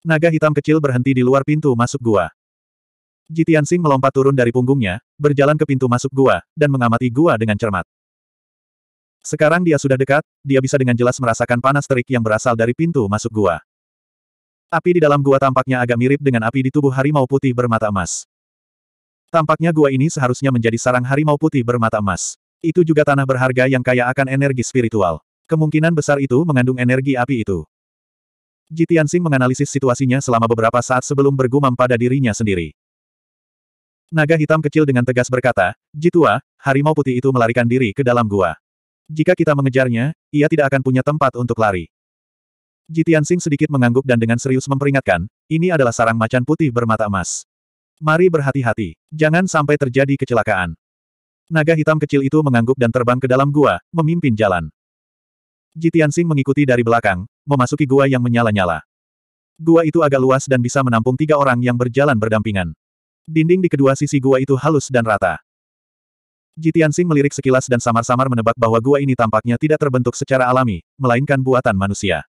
Naga hitam kecil berhenti di luar pintu masuk gua. Jitian Sing melompat turun dari punggungnya, berjalan ke pintu masuk gua, dan mengamati gua dengan cermat. Sekarang dia sudah dekat, dia bisa dengan jelas merasakan panas terik yang berasal dari pintu masuk gua. Api di dalam gua tampaknya agak mirip dengan api di tubuh harimau putih bermata emas. Tampaknya gua ini seharusnya menjadi sarang harimau putih bermata emas. Itu juga tanah berharga yang kaya akan energi spiritual. Kemungkinan besar itu mengandung energi api itu. Jitian Tianxing menganalisis situasinya selama beberapa saat sebelum bergumam pada dirinya sendiri. Naga hitam kecil dengan tegas berkata, Jitua, harimau putih itu melarikan diri ke dalam gua. Jika kita mengejarnya, ia tidak akan punya tempat untuk lari. Jitian Tianxing sedikit mengangguk dan dengan serius memperingatkan, ini adalah sarang macan putih bermata emas. Mari berhati-hati, jangan sampai terjadi kecelakaan. Naga hitam kecil itu mengangguk dan terbang ke dalam gua, memimpin jalan. Jitiansing mengikuti dari belakang, memasuki gua yang menyala-nyala. Gua itu agak luas dan bisa menampung tiga orang yang berjalan berdampingan. Dinding di kedua sisi gua itu halus dan rata. Jitiansing melirik sekilas dan samar-samar menebak bahwa gua ini tampaknya tidak terbentuk secara alami, melainkan buatan manusia.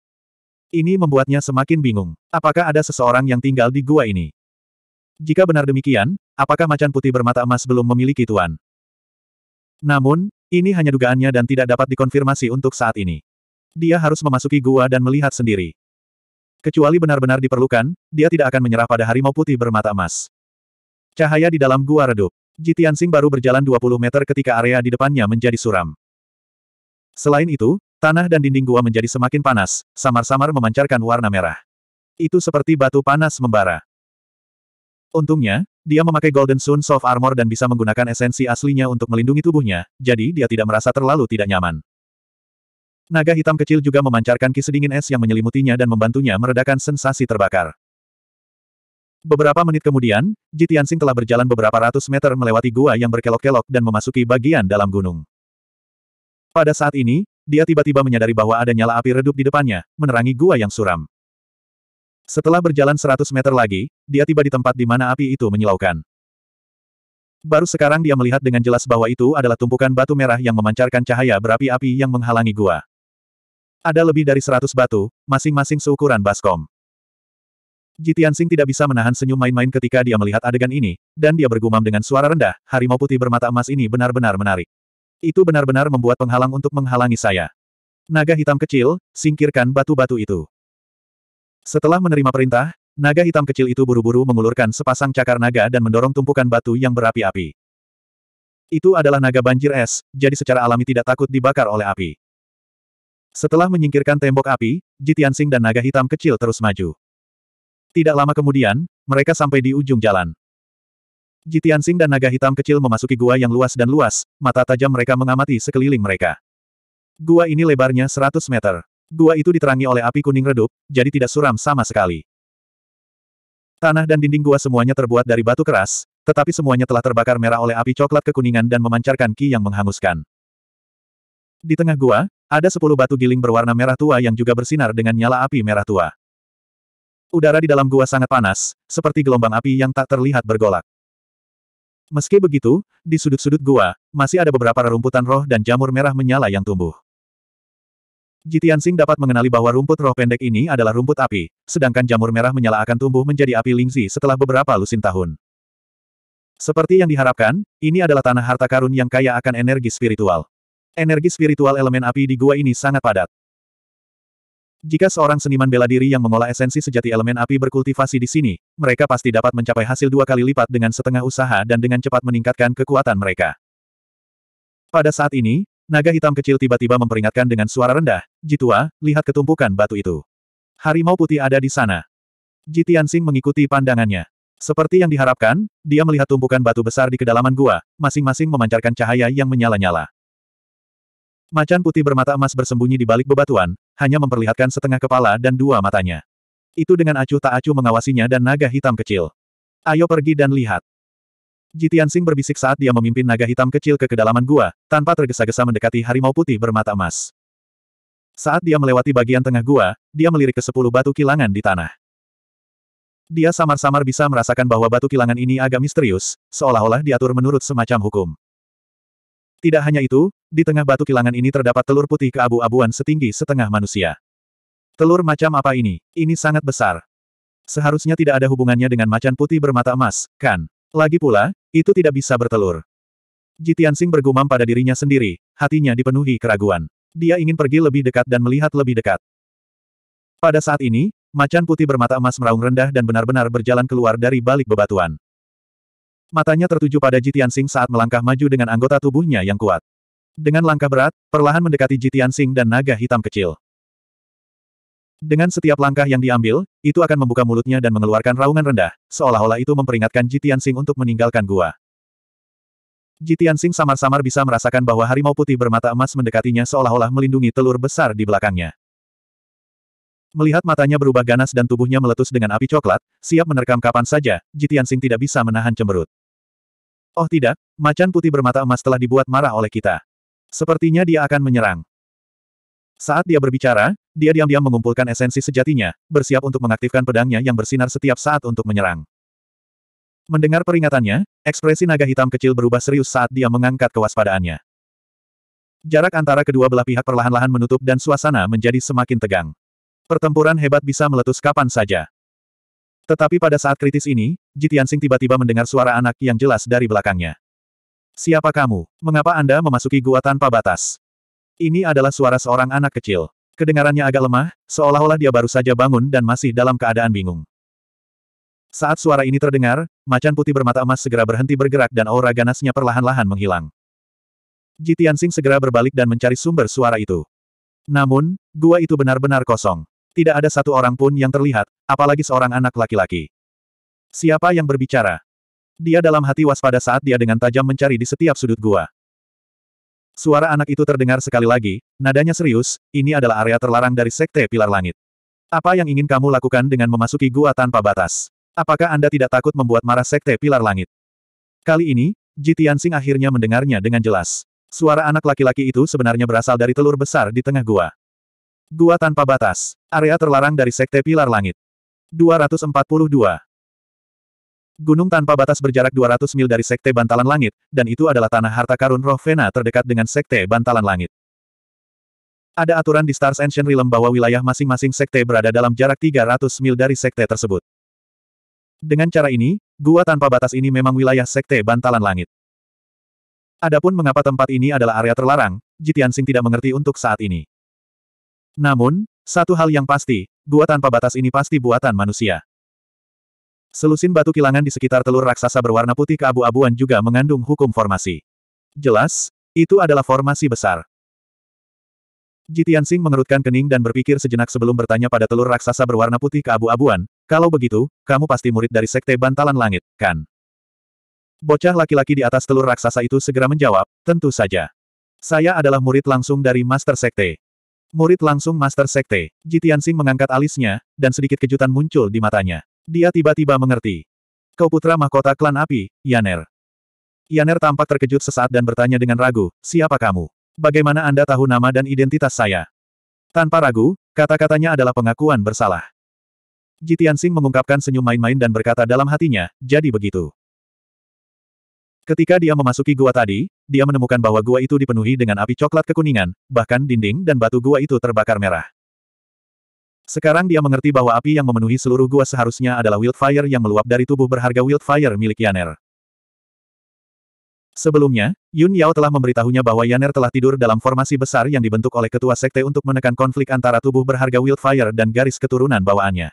Ini membuatnya semakin bingung. Apakah ada seseorang yang tinggal di gua ini? Jika benar demikian, apakah macan putih bermata emas belum memiliki tuan? Namun, ini hanya dugaannya dan tidak dapat dikonfirmasi untuk saat ini. Dia harus memasuki gua dan melihat sendiri. Kecuali benar-benar diperlukan, dia tidak akan menyerah pada harimau putih bermata emas. Cahaya di dalam gua redup. Jitiansing baru berjalan 20 meter ketika area di depannya menjadi suram. Selain itu, tanah dan dinding gua menjadi semakin panas, samar-samar memancarkan warna merah. Itu seperti batu panas membara. Untungnya, dia memakai Golden Sun Soft Armor dan bisa menggunakan esensi aslinya untuk melindungi tubuhnya, jadi dia tidak merasa terlalu tidak nyaman. Naga hitam kecil juga memancarkan ki dingin es yang menyelimutinya dan membantunya meredakan sensasi terbakar. Beberapa menit kemudian, Jitiansing telah berjalan beberapa ratus meter melewati gua yang berkelok-kelok dan memasuki bagian dalam gunung. Pada saat ini, dia tiba-tiba menyadari bahwa ada nyala api redup di depannya, menerangi gua yang suram. Setelah berjalan 100 meter lagi, dia tiba di tempat di mana api itu menyilaukan. Baru sekarang dia melihat dengan jelas bahwa itu adalah tumpukan batu merah yang memancarkan cahaya berapi-api yang menghalangi gua. Ada lebih dari 100 batu, masing-masing seukuran baskom. Jitiansing tidak bisa menahan senyum main-main ketika dia melihat adegan ini, dan dia bergumam dengan suara rendah, harimau putih bermata emas ini benar-benar menarik. Itu benar-benar membuat penghalang untuk menghalangi saya. Naga hitam kecil, singkirkan batu-batu itu. Setelah menerima perintah, naga hitam kecil itu buru-buru mengulurkan sepasang cakar naga dan mendorong tumpukan batu yang berapi-api. Itu adalah naga banjir es, jadi secara alami tidak takut dibakar oleh api. Setelah menyingkirkan tembok api, Jitiansing dan naga hitam kecil terus maju. Tidak lama kemudian, mereka sampai di ujung jalan. Jitiansing dan naga hitam kecil memasuki gua yang luas dan luas, mata tajam mereka mengamati sekeliling mereka. Gua ini lebarnya 100 meter gua itu diterangi oleh api kuning redup, jadi tidak suram sama sekali. Tanah dan dinding gua semuanya terbuat dari batu keras, tetapi semuanya telah terbakar merah oleh api coklat kekuningan dan memancarkan ki yang menghanguskan. Di tengah gua, ada sepuluh batu giling berwarna merah tua yang juga bersinar dengan nyala api merah tua. Udara di dalam gua sangat panas, seperti gelombang api yang tak terlihat bergolak. Meski begitu, di sudut-sudut gua, masih ada beberapa rerumputan roh dan jamur merah menyala yang tumbuh. Jitian Jitiansing dapat mengenali bahwa rumput roh pendek ini adalah rumput api, sedangkan jamur merah menyala akan tumbuh menjadi api lingzi setelah beberapa lusin tahun. Seperti yang diharapkan, ini adalah tanah harta karun yang kaya akan energi spiritual. Energi spiritual elemen api di gua ini sangat padat. Jika seorang seniman bela diri yang mengolah esensi sejati elemen api berkultivasi di sini, mereka pasti dapat mencapai hasil dua kali lipat dengan setengah usaha dan dengan cepat meningkatkan kekuatan mereka. Pada saat ini, Naga hitam kecil tiba-tiba memperingatkan dengan suara rendah, Jitua, lihat ketumpukan batu itu. Harimau putih ada di sana. Jitiansing mengikuti pandangannya. Seperti yang diharapkan, dia melihat tumpukan batu besar di kedalaman gua, masing-masing memancarkan cahaya yang menyala-nyala. Macan putih bermata emas bersembunyi di balik bebatuan, hanya memperlihatkan setengah kepala dan dua matanya. Itu dengan acuh tak acuh mengawasinya dan naga hitam kecil. Ayo pergi dan lihat. Jitian Sing berbisik saat dia memimpin naga hitam kecil ke kedalaman gua, tanpa tergesa-gesa mendekati harimau putih bermata emas. Saat dia melewati bagian tengah gua, dia melirik ke sepuluh batu kilangan di tanah. Dia samar-samar bisa merasakan bahwa batu kilangan ini agak misterius, seolah-olah diatur menurut semacam hukum. Tidak hanya itu, di tengah batu kilangan ini terdapat telur putih keabu-abuan setinggi setengah manusia. Telur macam apa ini? Ini sangat besar. Seharusnya tidak ada hubungannya dengan macan putih bermata emas, kan? Lagi pula, itu tidak bisa bertelur. Jitiansing bergumam pada dirinya sendiri, hatinya dipenuhi keraguan. Dia ingin pergi lebih dekat dan melihat lebih dekat. Pada saat ini, macan putih bermata emas meraung rendah dan benar-benar berjalan keluar dari balik bebatuan. Matanya tertuju pada Jitiansing saat melangkah maju dengan anggota tubuhnya yang kuat. Dengan langkah berat, perlahan mendekati Jitiansing dan naga hitam kecil. Dengan setiap langkah yang diambil, itu akan membuka mulutnya dan mengeluarkan raungan rendah, seolah-olah itu memperingatkan Jitian Sing untuk meninggalkan gua. Jitian Sing samar-samar bisa merasakan bahwa harimau putih bermata emas mendekatinya seolah-olah melindungi telur besar di belakangnya. Melihat matanya berubah ganas dan tubuhnya meletus dengan api coklat, siap menerkam kapan saja, Jitian Sing tidak bisa menahan cemberut. Oh tidak, macan putih bermata emas telah dibuat marah oleh kita. Sepertinya dia akan menyerang. Saat dia berbicara, dia diam-diam mengumpulkan esensi sejatinya, bersiap untuk mengaktifkan pedangnya yang bersinar setiap saat untuk menyerang. Mendengar peringatannya, ekspresi naga hitam kecil berubah serius saat dia mengangkat kewaspadaannya. Jarak antara kedua belah pihak perlahan-lahan menutup dan suasana menjadi semakin tegang. Pertempuran hebat bisa meletus kapan saja. Tetapi pada saat kritis ini, Jitiansing tiba-tiba mendengar suara anak yang jelas dari belakangnya. Siapa kamu? Mengapa Anda memasuki gua tanpa batas? Ini adalah suara seorang anak kecil. Kedengarannya agak lemah, seolah-olah dia baru saja bangun dan masih dalam keadaan bingung. Saat suara ini terdengar, macan putih bermata emas segera berhenti bergerak dan aura ganasnya perlahan-lahan menghilang. Jitiansing segera berbalik dan mencari sumber suara itu. Namun, gua itu benar-benar kosong. Tidak ada satu orang pun yang terlihat, apalagi seorang anak laki-laki. Siapa yang berbicara? Dia dalam hati waspada saat dia dengan tajam mencari di setiap sudut gua. Suara anak itu terdengar sekali lagi, nadanya serius, ini adalah area terlarang dari Sekte Pilar Langit. Apa yang ingin kamu lakukan dengan memasuki gua tanpa batas? Apakah Anda tidak takut membuat marah Sekte Pilar Langit? Kali ini, Ji Tianxing akhirnya mendengarnya dengan jelas. Suara anak laki-laki itu sebenarnya berasal dari telur besar di tengah gua. Gua tanpa batas. Area terlarang dari Sekte Pilar Langit. 242. Gunung tanpa batas berjarak 200 mil dari Sekte Bantalan Langit, dan itu adalah tanah harta karun roh Vena terdekat dengan Sekte Bantalan Langit. Ada aturan di Stars Ancient Realm bahwa wilayah masing-masing Sekte berada dalam jarak 300 mil dari Sekte tersebut. Dengan cara ini, gua tanpa batas ini memang wilayah Sekte Bantalan Langit. Adapun mengapa tempat ini adalah area terlarang, Jitian tidak mengerti untuk saat ini. Namun, satu hal yang pasti, gua tanpa batas ini pasti buatan manusia. Selusin batu kilangan di sekitar telur raksasa berwarna putih keabu-abuan juga mengandung hukum formasi. Jelas, itu adalah formasi besar. Jitian Sing mengerutkan kening dan berpikir sejenak sebelum bertanya pada telur raksasa berwarna putih keabu-abuan, kalau begitu, kamu pasti murid dari Sekte Bantalan Langit, kan? Bocah laki-laki di atas telur raksasa itu segera menjawab, tentu saja. Saya adalah murid langsung dari Master Sekte. Murid langsung Master Sekte, Jitian Sing mengangkat alisnya, dan sedikit kejutan muncul di matanya. Dia tiba-tiba mengerti. Kau putra mahkota klan api, Yaner. Yaner tampak terkejut sesaat dan bertanya dengan ragu, siapa kamu? Bagaimana Anda tahu nama dan identitas saya? Tanpa ragu, kata-katanya adalah pengakuan bersalah. Jitian Singh mengungkapkan senyum main-main dan berkata dalam hatinya, jadi begitu. Ketika dia memasuki gua tadi, dia menemukan bahwa gua itu dipenuhi dengan api coklat kekuningan, bahkan dinding dan batu gua itu terbakar merah. Sekarang dia mengerti bahwa api yang memenuhi seluruh gua seharusnya adalah wildfire yang meluap dari tubuh berharga wildfire milik Yaner. Sebelumnya, Yun Yao telah memberitahunya bahwa Yaner telah tidur dalam formasi besar yang dibentuk oleh ketua sekte untuk menekan konflik antara tubuh berharga wildfire dan garis keturunan bawaannya.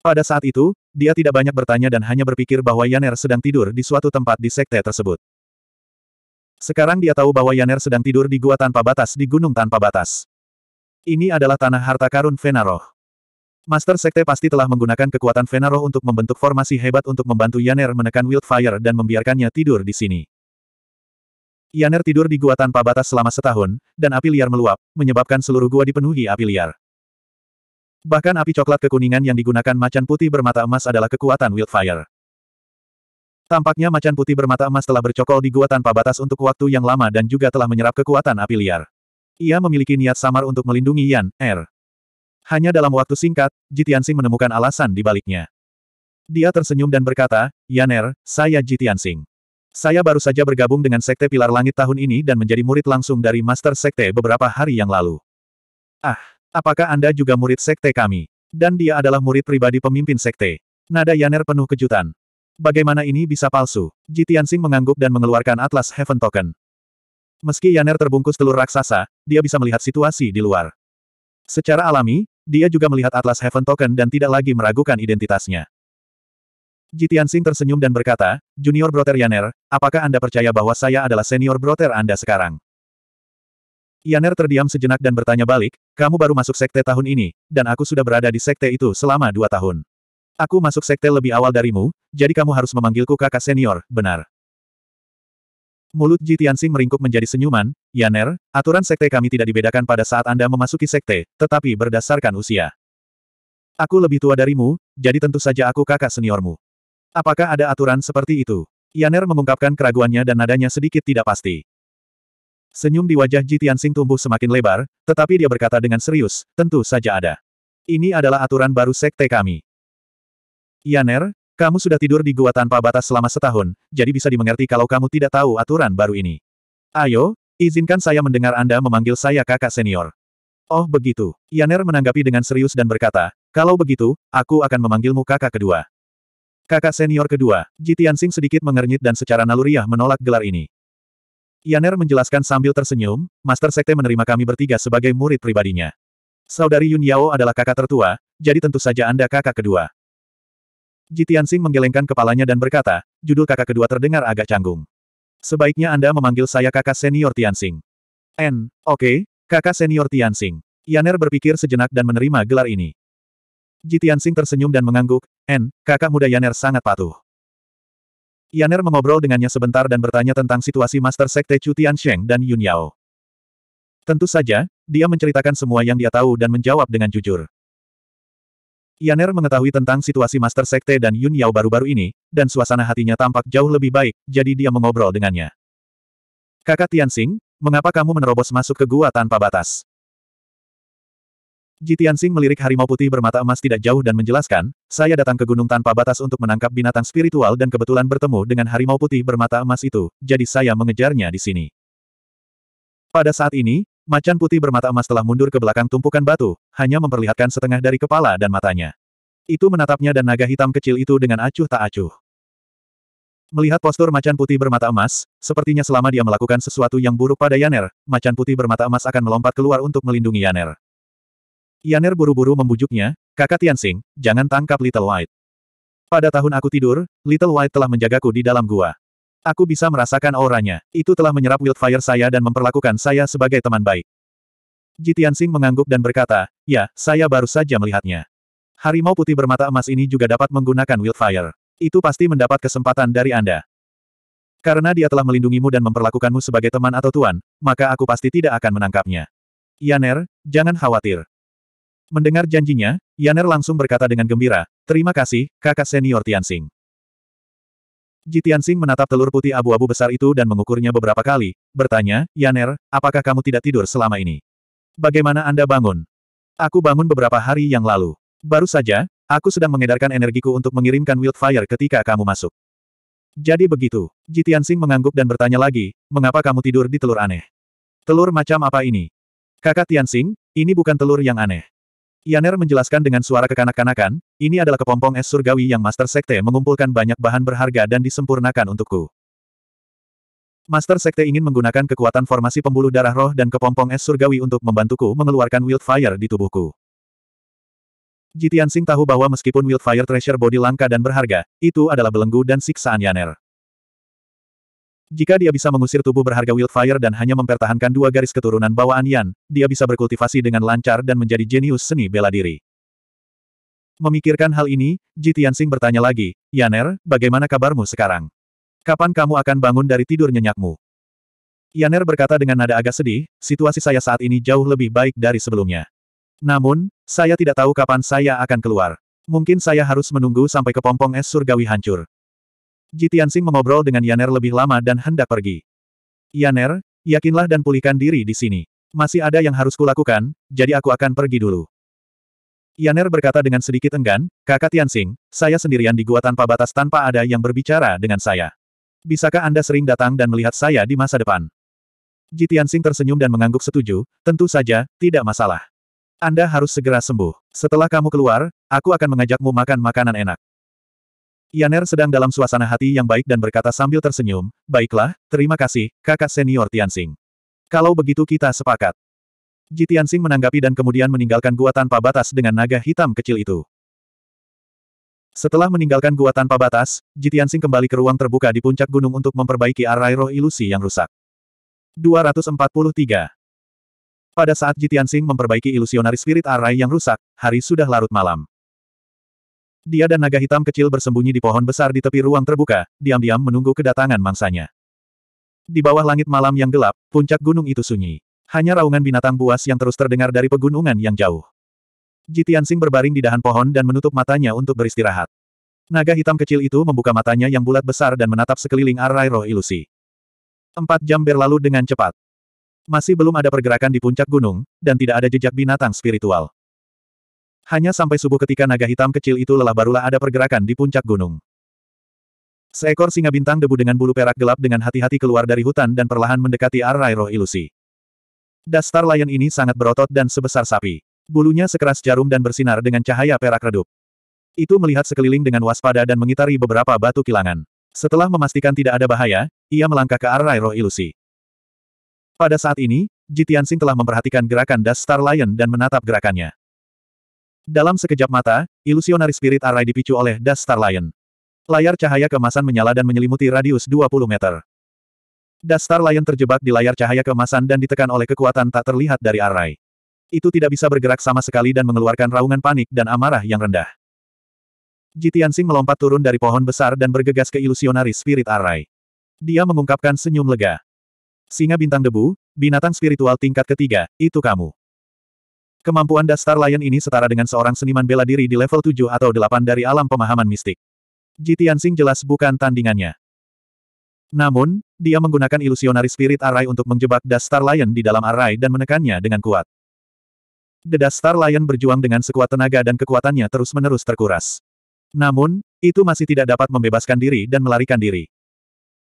Pada saat itu, dia tidak banyak bertanya dan hanya berpikir bahwa Yaner sedang tidur di suatu tempat di sekte tersebut. Sekarang dia tahu bahwa Yaner sedang tidur di gua tanpa batas di gunung tanpa batas. Ini adalah tanah harta karun Venaroh. Master Sekte pasti telah menggunakan kekuatan Venaroh untuk membentuk formasi hebat untuk membantu Yaner menekan Wildfire dan membiarkannya tidur di sini. Yaner tidur di gua tanpa batas selama setahun, dan api liar meluap, menyebabkan seluruh gua dipenuhi api liar. Bahkan api coklat kekuningan yang digunakan macan putih bermata emas adalah kekuatan Wildfire. Tampaknya macan putih bermata emas telah bercokol di gua tanpa batas untuk waktu yang lama dan juga telah menyerap kekuatan api liar. Ia memiliki niat samar untuk melindungi Yan Er. Hanya dalam waktu singkat, Jitiansing menemukan alasan di baliknya. Dia tersenyum dan berkata, Yan Er, saya Jitiansing. Saya baru saja bergabung dengan Sekte Pilar Langit tahun ini dan menjadi murid langsung dari Master Sekte beberapa hari yang lalu. Ah, apakah Anda juga murid Sekte kami? Dan dia adalah murid pribadi pemimpin Sekte. Nada Yaner penuh kejutan. Bagaimana ini bisa palsu? Jitiansing mengangguk dan mengeluarkan Atlas Heaven Token. Meski Yaner terbungkus telur raksasa, dia bisa melihat situasi di luar. Secara alami, dia juga melihat Atlas Heaven Token dan tidak lagi meragukan identitasnya. Jitian Sing tersenyum dan berkata, Junior Brother Yaner, apakah Anda percaya bahwa saya adalah senior brother Anda sekarang? Yaner terdiam sejenak dan bertanya balik, kamu baru masuk sekte tahun ini, dan aku sudah berada di sekte itu selama dua tahun. Aku masuk sekte lebih awal darimu, jadi kamu harus memanggilku kakak senior, benar. Mulut Ji Tianxing meringkuk menjadi senyuman, Yaner, aturan sekte kami tidak dibedakan pada saat Anda memasuki sekte, tetapi berdasarkan usia. Aku lebih tua darimu, jadi tentu saja aku kakak seniormu. Apakah ada aturan seperti itu? Yaner mengungkapkan keraguannya dan nadanya sedikit tidak pasti. Senyum di wajah Ji Tianxing tumbuh semakin lebar, tetapi dia berkata dengan serius, tentu saja ada. Ini adalah aturan baru sekte kami. Yaner, kamu sudah tidur di gua tanpa batas selama setahun, jadi bisa dimengerti kalau kamu tidak tahu aturan baru ini. Ayo, izinkan saya mendengar Anda memanggil saya kakak senior. Oh begitu, Yaner menanggapi dengan serius dan berkata, kalau begitu, aku akan memanggilmu kakak kedua. Kakak senior kedua, Jitian Sing sedikit mengernyit dan secara naluriah menolak gelar ini. Yaner menjelaskan sambil tersenyum, Master Sekte menerima kami bertiga sebagai murid pribadinya. Saudari Yun Yao adalah kakak tertua, jadi tentu saja Anda kakak kedua. Jitian Sing menggelengkan kepalanya dan berkata, judul kakak kedua terdengar agak canggung. Sebaiknya Anda memanggil saya kakak senior Tianxing. N, oke, okay, kakak senior Tianxing. Yaner berpikir sejenak dan menerima gelar ini. Jitian Sing tersenyum dan mengangguk, N, kakak muda Yaner sangat patuh. Yaner mengobrol dengannya sebentar dan bertanya tentang situasi Master Sekte Chu Tiansheng dan Yun Yao. Tentu saja, dia menceritakan semua yang dia tahu dan menjawab dengan jujur. Yaner mengetahui tentang situasi Master Sekte dan Yun Yao baru-baru ini, dan suasana hatinya tampak jauh lebih baik, jadi dia mengobrol dengannya. Kakak Tianxing, mengapa kamu menerobos masuk ke gua tanpa batas? Ji Tianxing melirik harimau putih bermata emas tidak jauh dan menjelaskan, saya datang ke gunung tanpa batas untuk menangkap binatang spiritual dan kebetulan bertemu dengan harimau putih bermata emas itu, jadi saya mengejarnya di sini. Pada saat ini, Macan putih bermata emas telah mundur ke belakang tumpukan batu, hanya memperlihatkan setengah dari kepala dan matanya. Itu menatapnya dan naga hitam kecil itu dengan acuh tak acuh. Melihat postur macan putih bermata emas, sepertinya selama dia melakukan sesuatu yang buruk pada Yaner, macan putih bermata emas akan melompat keluar untuk melindungi Yaner. Yaner buru-buru membujuknya, kakak Tianxing, jangan tangkap Little White. Pada tahun aku tidur, Little White telah menjagaku di dalam gua. Aku bisa merasakan auranya. Itu telah menyerap wildfire saya dan memperlakukan saya sebagai teman baik. Tianxing mengangguk dan berkata, ya, saya baru saja melihatnya. Harimau putih bermata emas ini juga dapat menggunakan wildfire. Itu pasti mendapat kesempatan dari Anda. Karena dia telah melindungimu dan memperlakukanmu sebagai teman atau tuan, maka aku pasti tidak akan menangkapnya. Yaner, jangan khawatir. Mendengar janjinya, Yaner langsung berkata dengan gembira, terima kasih, kakak senior Tianxing. Jitian Sing menatap telur putih abu-abu besar itu dan mengukurnya beberapa kali, bertanya, Yaner, apakah kamu tidak tidur selama ini? Bagaimana Anda bangun? Aku bangun beberapa hari yang lalu. Baru saja, aku sedang mengedarkan energiku untuk mengirimkan wildfire ketika kamu masuk. Jadi begitu, Jitian Sing mengangguk dan bertanya lagi, mengapa kamu tidur di telur aneh? Telur macam apa ini? Kakak Tian Sing, ini bukan telur yang aneh. Yaner menjelaskan dengan suara kekanak-kanakan, ini adalah kepompong es surgawi yang Master Sekte mengumpulkan banyak bahan berharga dan disempurnakan untukku. Master Sekte ingin menggunakan kekuatan formasi pembuluh darah roh dan kepompong es surgawi untuk membantuku mengeluarkan wildfire di tubuhku. Jitian Sing tahu bahwa meskipun wildfire treasure body langka dan berharga, itu adalah belenggu dan siksaan Yaner. Jika dia bisa mengusir tubuh berharga Wildfire dan hanya mempertahankan dua garis keturunan bawaan Yan, dia bisa berkultivasi dengan lancar dan menjadi jenius seni bela diri. Memikirkan hal ini, Ji Tianxing bertanya lagi, Yaner, bagaimana kabarmu sekarang? Kapan kamu akan bangun dari tidur nyenyakmu? Yaner berkata dengan nada agak sedih, situasi saya saat ini jauh lebih baik dari sebelumnya. Namun, saya tidak tahu kapan saya akan keluar. Mungkin saya harus menunggu sampai kepompong es surgawi hancur. Ji Tianxing mengobrol dengan Yaner lebih lama dan hendak pergi. Yaner, yakinlah dan pulihkan diri di sini. Masih ada yang harus kulakukan, jadi aku akan pergi dulu. Yaner berkata dengan sedikit enggan, kakak Tianxing, saya sendirian di gua tanpa batas tanpa ada yang berbicara dengan saya. Bisakah Anda sering datang dan melihat saya di masa depan? Ji tersenyum dan mengangguk setuju, tentu saja, tidak masalah. Anda harus segera sembuh. Setelah kamu keluar, aku akan mengajakmu makan makanan enak. Yaner sedang dalam suasana hati yang baik dan berkata sambil tersenyum, Baiklah, terima kasih, kakak senior Tianxing. Kalau begitu kita sepakat. Ji Tianxing menanggapi dan kemudian meninggalkan gua tanpa batas dengan naga hitam kecil itu. Setelah meninggalkan gua tanpa batas, Ji Tianxing kembali ke ruang terbuka di puncak gunung untuk memperbaiki arai roh ilusi yang rusak. 243. Pada saat Ji Tianxing memperbaiki ilusionari spirit arai yang rusak, hari sudah larut malam. Dia dan naga hitam kecil bersembunyi di pohon besar di tepi ruang terbuka, diam-diam menunggu kedatangan mangsanya. Di bawah langit malam yang gelap, puncak gunung itu sunyi. Hanya raungan binatang buas yang terus terdengar dari pegunungan yang jauh. Jitiansing berbaring di dahan pohon dan menutup matanya untuk beristirahat. Naga hitam kecil itu membuka matanya yang bulat besar dan menatap sekeliling arai roh ilusi. Empat jam berlalu dengan cepat. Masih belum ada pergerakan di puncak gunung, dan tidak ada jejak binatang spiritual. Hanya sampai subuh ketika naga hitam kecil itu lelah barulah ada pergerakan di puncak gunung. Seekor singa bintang debu dengan bulu perak gelap dengan hati-hati keluar dari hutan dan perlahan mendekati arai roh ilusi. Dastar lion ini sangat berotot dan sebesar sapi. Bulunya sekeras jarum dan bersinar dengan cahaya perak redup. Itu melihat sekeliling dengan waspada dan mengitari beberapa batu kilangan. Setelah memastikan tidak ada bahaya, ia melangkah ke arai roh ilusi. Pada saat ini, Jitian Sing telah memperhatikan gerakan Das Lion dan menatap gerakannya. Dalam sekejap mata, ilusionari spirit array dipicu oleh Das Star Lion. Layar cahaya kemasan menyala dan menyelimuti radius 20 meter. Das Star Lion terjebak di layar cahaya kemasan dan ditekan oleh kekuatan tak terlihat dari array. Itu tidak bisa bergerak sama sekali dan mengeluarkan raungan panik dan amarah yang rendah. Jitiansing melompat turun dari pohon besar dan bergegas ke ilusionari spirit array. Dia mengungkapkan senyum lega. Singa bintang debu, binatang spiritual tingkat ketiga, itu kamu. Kemampuan Dastar Lion ini setara dengan seorang seniman bela diri di level 7 atau 8 dari alam pemahaman mistik. Ji Tianxing jelas bukan tandingannya. Namun, dia menggunakan ilusionari spirit arai untuk menjebak Dastar Lion di dalam arai dan menekannya dengan kuat. The Dastar Lion berjuang dengan sekuat tenaga dan kekuatannya terus-menerus terkuras. Namun, itu masih tidak dapat membebaskan diri dan melarikan diri.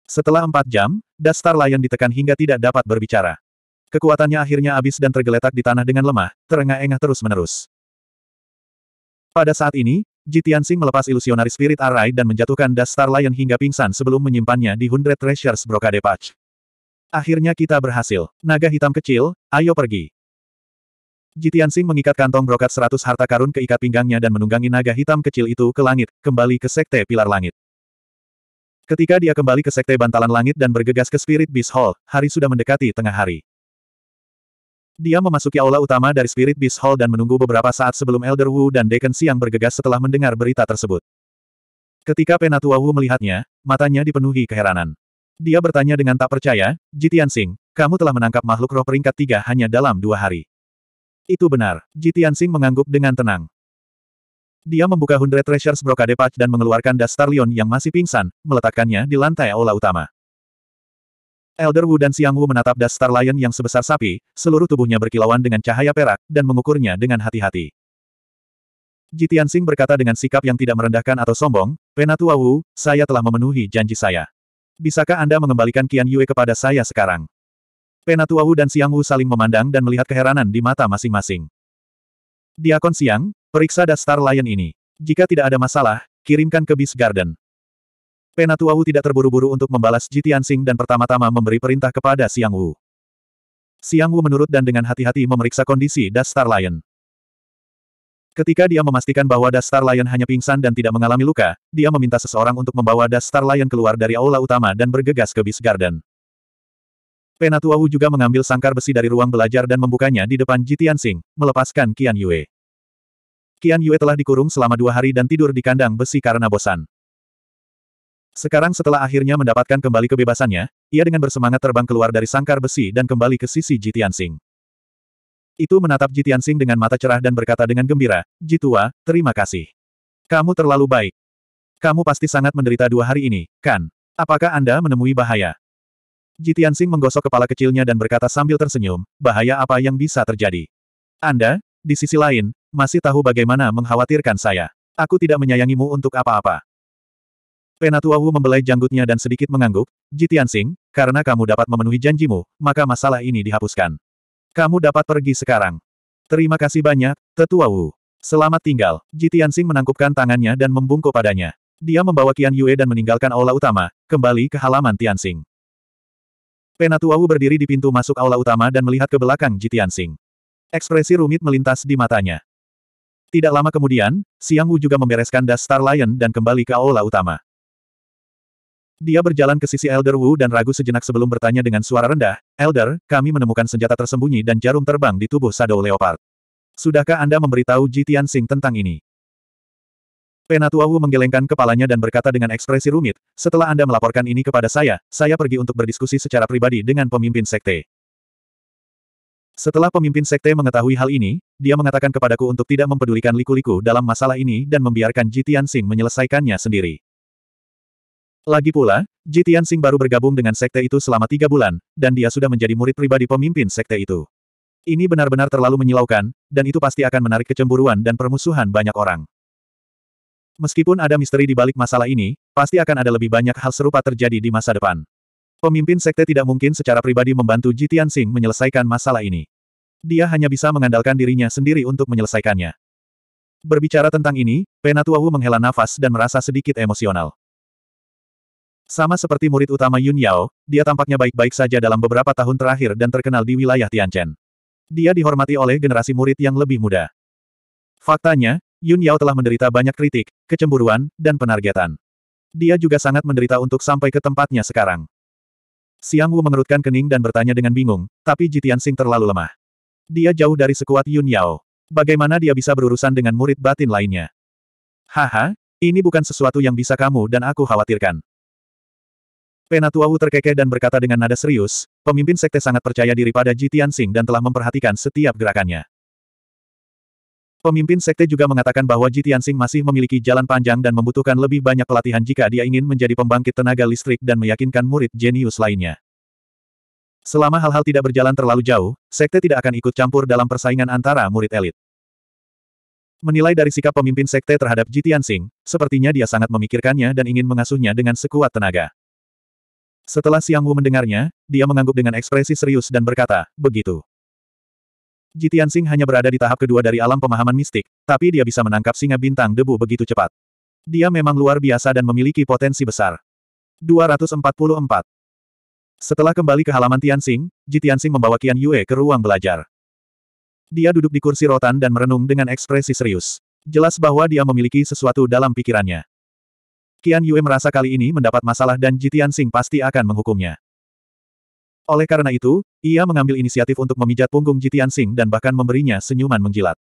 Setelah empat jam, Dastar Lion ditekan hingga tidak dapat berbicara. Kekuatannya akhirnya habis dan tergeletak di tanah dengan lemah, terengah-engah terus-menerus. Pada saat ini, Jitiansing melepas ilusionari spirit Arai dan menjatuhkan Das Star Lion hingga pingsan sebelum menyimpannya di Hundred Treasures Brokade Patch. Akhirnya kita berhasil. Naga hitam kecil, ayo pergi. Jitiansing mengikat kantong brokat seratus harta karun ke ikat pinggangnya dan menunggangi naga hitam kecil itu ke langit, kembali ke Sekte Pilar Langit. Ketika dia kembali ke Sekte Bantalan Langit dan bergegas ke Spirit Beast Hall, hari sudah mendekati tengah hari. Dia memasuki aula utama dari Spirit Beast Hall dan menunggu beberapa saat sebelum Elder Wu dan Deacon Siang bergegas setelah mendengar berita tersebut. Ketika Penatua Wu melihatnya, matanya dipenuhi keheranan. Dia bertanya dengan tak percaya, Jitian Sing, kamu telah menangkap makhluk roh peringkat tiga hanya dalam dua hari. Itu benar, Jitian Sing mengangguk dengan tenang. Dia membuka Hundred Treasures brokade Patch dan mengeluarkan Dastarlion yang masih pingsan, meletakkannya di lantai aula utama. Elder Wu dan Xiang Wu menatap Das Star Lion yang sebesar sapi, seluruh tubuhnya berkilauan dengan cahaya perak, dan mengukurnya dengan hati-hati. Jitian Sing berkata dengan sikap yang tidak merendahkan atau sombong, Penatua Wu, saya telah memenuhi janji saya. Bisakah Anda mengembalikan Qian Yue kepada saya sekarang? Penatua Wu dan Xiang Wu saling memandang dan melihat keheranan di mata masing-masing. Diakon Xiang, periksa Das Star Lion ini. Jika tidak ada masalah, kirimkan ke Beast Garden. Penatuawu tidak terburu-buru untuk membalas Jitiansing dan pertama-tama memberi perintah kepada Siang Wu. Siang Wu menurut dan dengan hati-hati memeriksa kondisi Das Star Lion. Ketika dia memastikan bahwa Das Star Lion hanya pingsan dan tidak mengalami luka, dia meminta seseorang untuk membawa Das Star Lion keluar dari aula utama dan bergegas ke Beast Garden. Penatuawu juga mengambil sangkar besi dari ruang belajar dan membukanya di depan Jitiansing, melepaskan Qian Yue. Qian Yue telah dikurung selama dua hari dan tidur di kandang besi karena bosan. Sekarang setelah akhirnya mendapatkan kembali kebebasannya, ia dengan bersemangat terbang keluar dari sangkar besi dan kembali ke sisi Jitian Sing. Itu menatap Jitian Sing dengan mata cerah dan berkata dengan gembira, Jitua, terima kasih. Kamu terlalu baik. Kamu pasti sangat menderita dua hari ini, kan? Apakah Anda menemui bahaya? Jitian Sing menggosok kepala kecilnya dan berkata sambil tersenyum, bahaya apa yang bisa terjadi? Anda, di sisi lain, masih tahu bagaimana mengkhawatirkan saya. Aku tidak menyayangimu untuk apa-apa. Wu membelai janggutnya dan sedikit mengangguk, Jitiansing, karena kamu dapat memenuhi janjimu, maka masalah ini dihapuskan. Kamu dapat pergi sekarang. Terima kasih banyak, Tetua Wu. Selamat tinggal, Jitiansing menangkupkan tangannya dan membungkuk padanya. Dia membawa Qian Yue dan meninggalkan aula utama, kembali ke halaman Tianxing. Penatua Wu berdiri di pintu masuk aula utama dan melihat ke belakang Jitiansing. Ekspresi rumit melintas di matanya. Tidak lama kemudian, Siang Wu juga membereskan Das Star Lion dan kembali ke aula utama. Dia berjalan ke sisi Elder Wu dan ragu sejenak sebelum bertanya dengan suara rendah, Elder, kami menemukan senjata tersembunyi dan jarum terbang di tubuh Sado Leopard. Sudahkah Anda memberitahu Ji Sing tentang ini? Penatua Wu menggelengkan kepalanya dan berkata dengan ekspresi rumit, setelah Anda melaporkan ini kepada saya, saya pergi untuk berdiskusi secara pribadi dengan pemimpin sekte. Setelah pemimpin sekte mengetahui hal ini, dia mengatakan kepadaku untuk tidak mempedulikan liku-liku dalam masalah ini dan membiarkan Ji Sing menyelesaikannya sendiri. Lagi pula, Jitian baru bergabung dengan sekte itu selama tiga bulan, dan dia sudah menjadi murid pribadi pemimpin sekte itu. Ini benar-benar terlalu menyilaukan, dan itu pasti akan menarik kecemburuan dan permusuhan banyak orang. Meskipun ada misteri di balik masalah ini, pasti akan ada lebih banyak hal serupa terjadi di masa depan. Pemimpin sekte tidak mungkin secara pribadi membantu Jitian menyelesaikan masalah ini. Dia hanya bisa mengandalkan dirinya sendiri untuk menyelesaikannya. Berbicara tentang ini, Penatua Wu menghela nafas dan merasa sedikit emosional. Sama seperti murid utama Yun Yao, dia tampaknya baik-baik saja dalam beberapa tahun terakhir dan terkenal di wilayah Tianchen. Dia dihormati oleh generasi murid yang lebih muda. Faktanya, Yun Yao telah menderita banyak kritik, kecemburuan, dan penargetan. Dia juga sangat menderita untuk sampai ke tempatnya sekarang. Siang Wu mengerutkan kening dan bertanya dengan bingung, tapi Jitian Sing terlalu lemah. Dia jauh dari sekuat Yun Yao. Bagaimana dia bisa berurusan dengan murid batin lainnya? Haha, ini bukan sesuatu yang bisa kamu dan aku khawatirkan. Penatuawu terkekeh dan berkata dengan nada serius, pemimpin sekte sangat percaya diri pada Ji Tianxing dan telah memperhatikan setiap gerakannya. Pemimpin sekte juga mengatakan bahwa Ji Tianxing masih memiliki jalan panjang dan membutuhkan lebih banyak pelatihan jika dia ingin menjadi pembangkit tenaga listrik dan meyakinkan murid jenius lainnya. Selama hal-hal tidak berjalan terlalu jauh, sekte tidak akan ikut campur dalam persaingan antara murid elit. Menilai dari sikap pemimpin sekte terhadap Ji Tianxing, sepertinya dia sangat memikirkannya dan ingin mengasuhnya dengan sekuat tenaga. Setelah Xiang Wu mendengarnya, dia mengangguk dengan ekspresi serius dan berkata, begitu. Jitian Sing hanya berada di tahap kedua dari alam pemahaman mistik, tapi dia bisa menangkap singa bintang debu begitu cepat. Dia memang luar biasa dan memiliki potensi besar. 244. Setelah kembali ke halaman Tianxing, Jitiansing membawa Qian Yue ke ruang belajar. Dia duduk di kursi rotan dan merenung dengan ekspresi serius. Jelas bahwa dia memiliki sesuatu dalam pikirannya. Qian Yue merasa kali ini mendapat masalah dan Jitian Sing pasti akan menghukumnya. Oleh karena itu, ia mengambil inisiatif untuk memijat punggung Jitian Sing dan bahkan memberinya senyuman menjilat.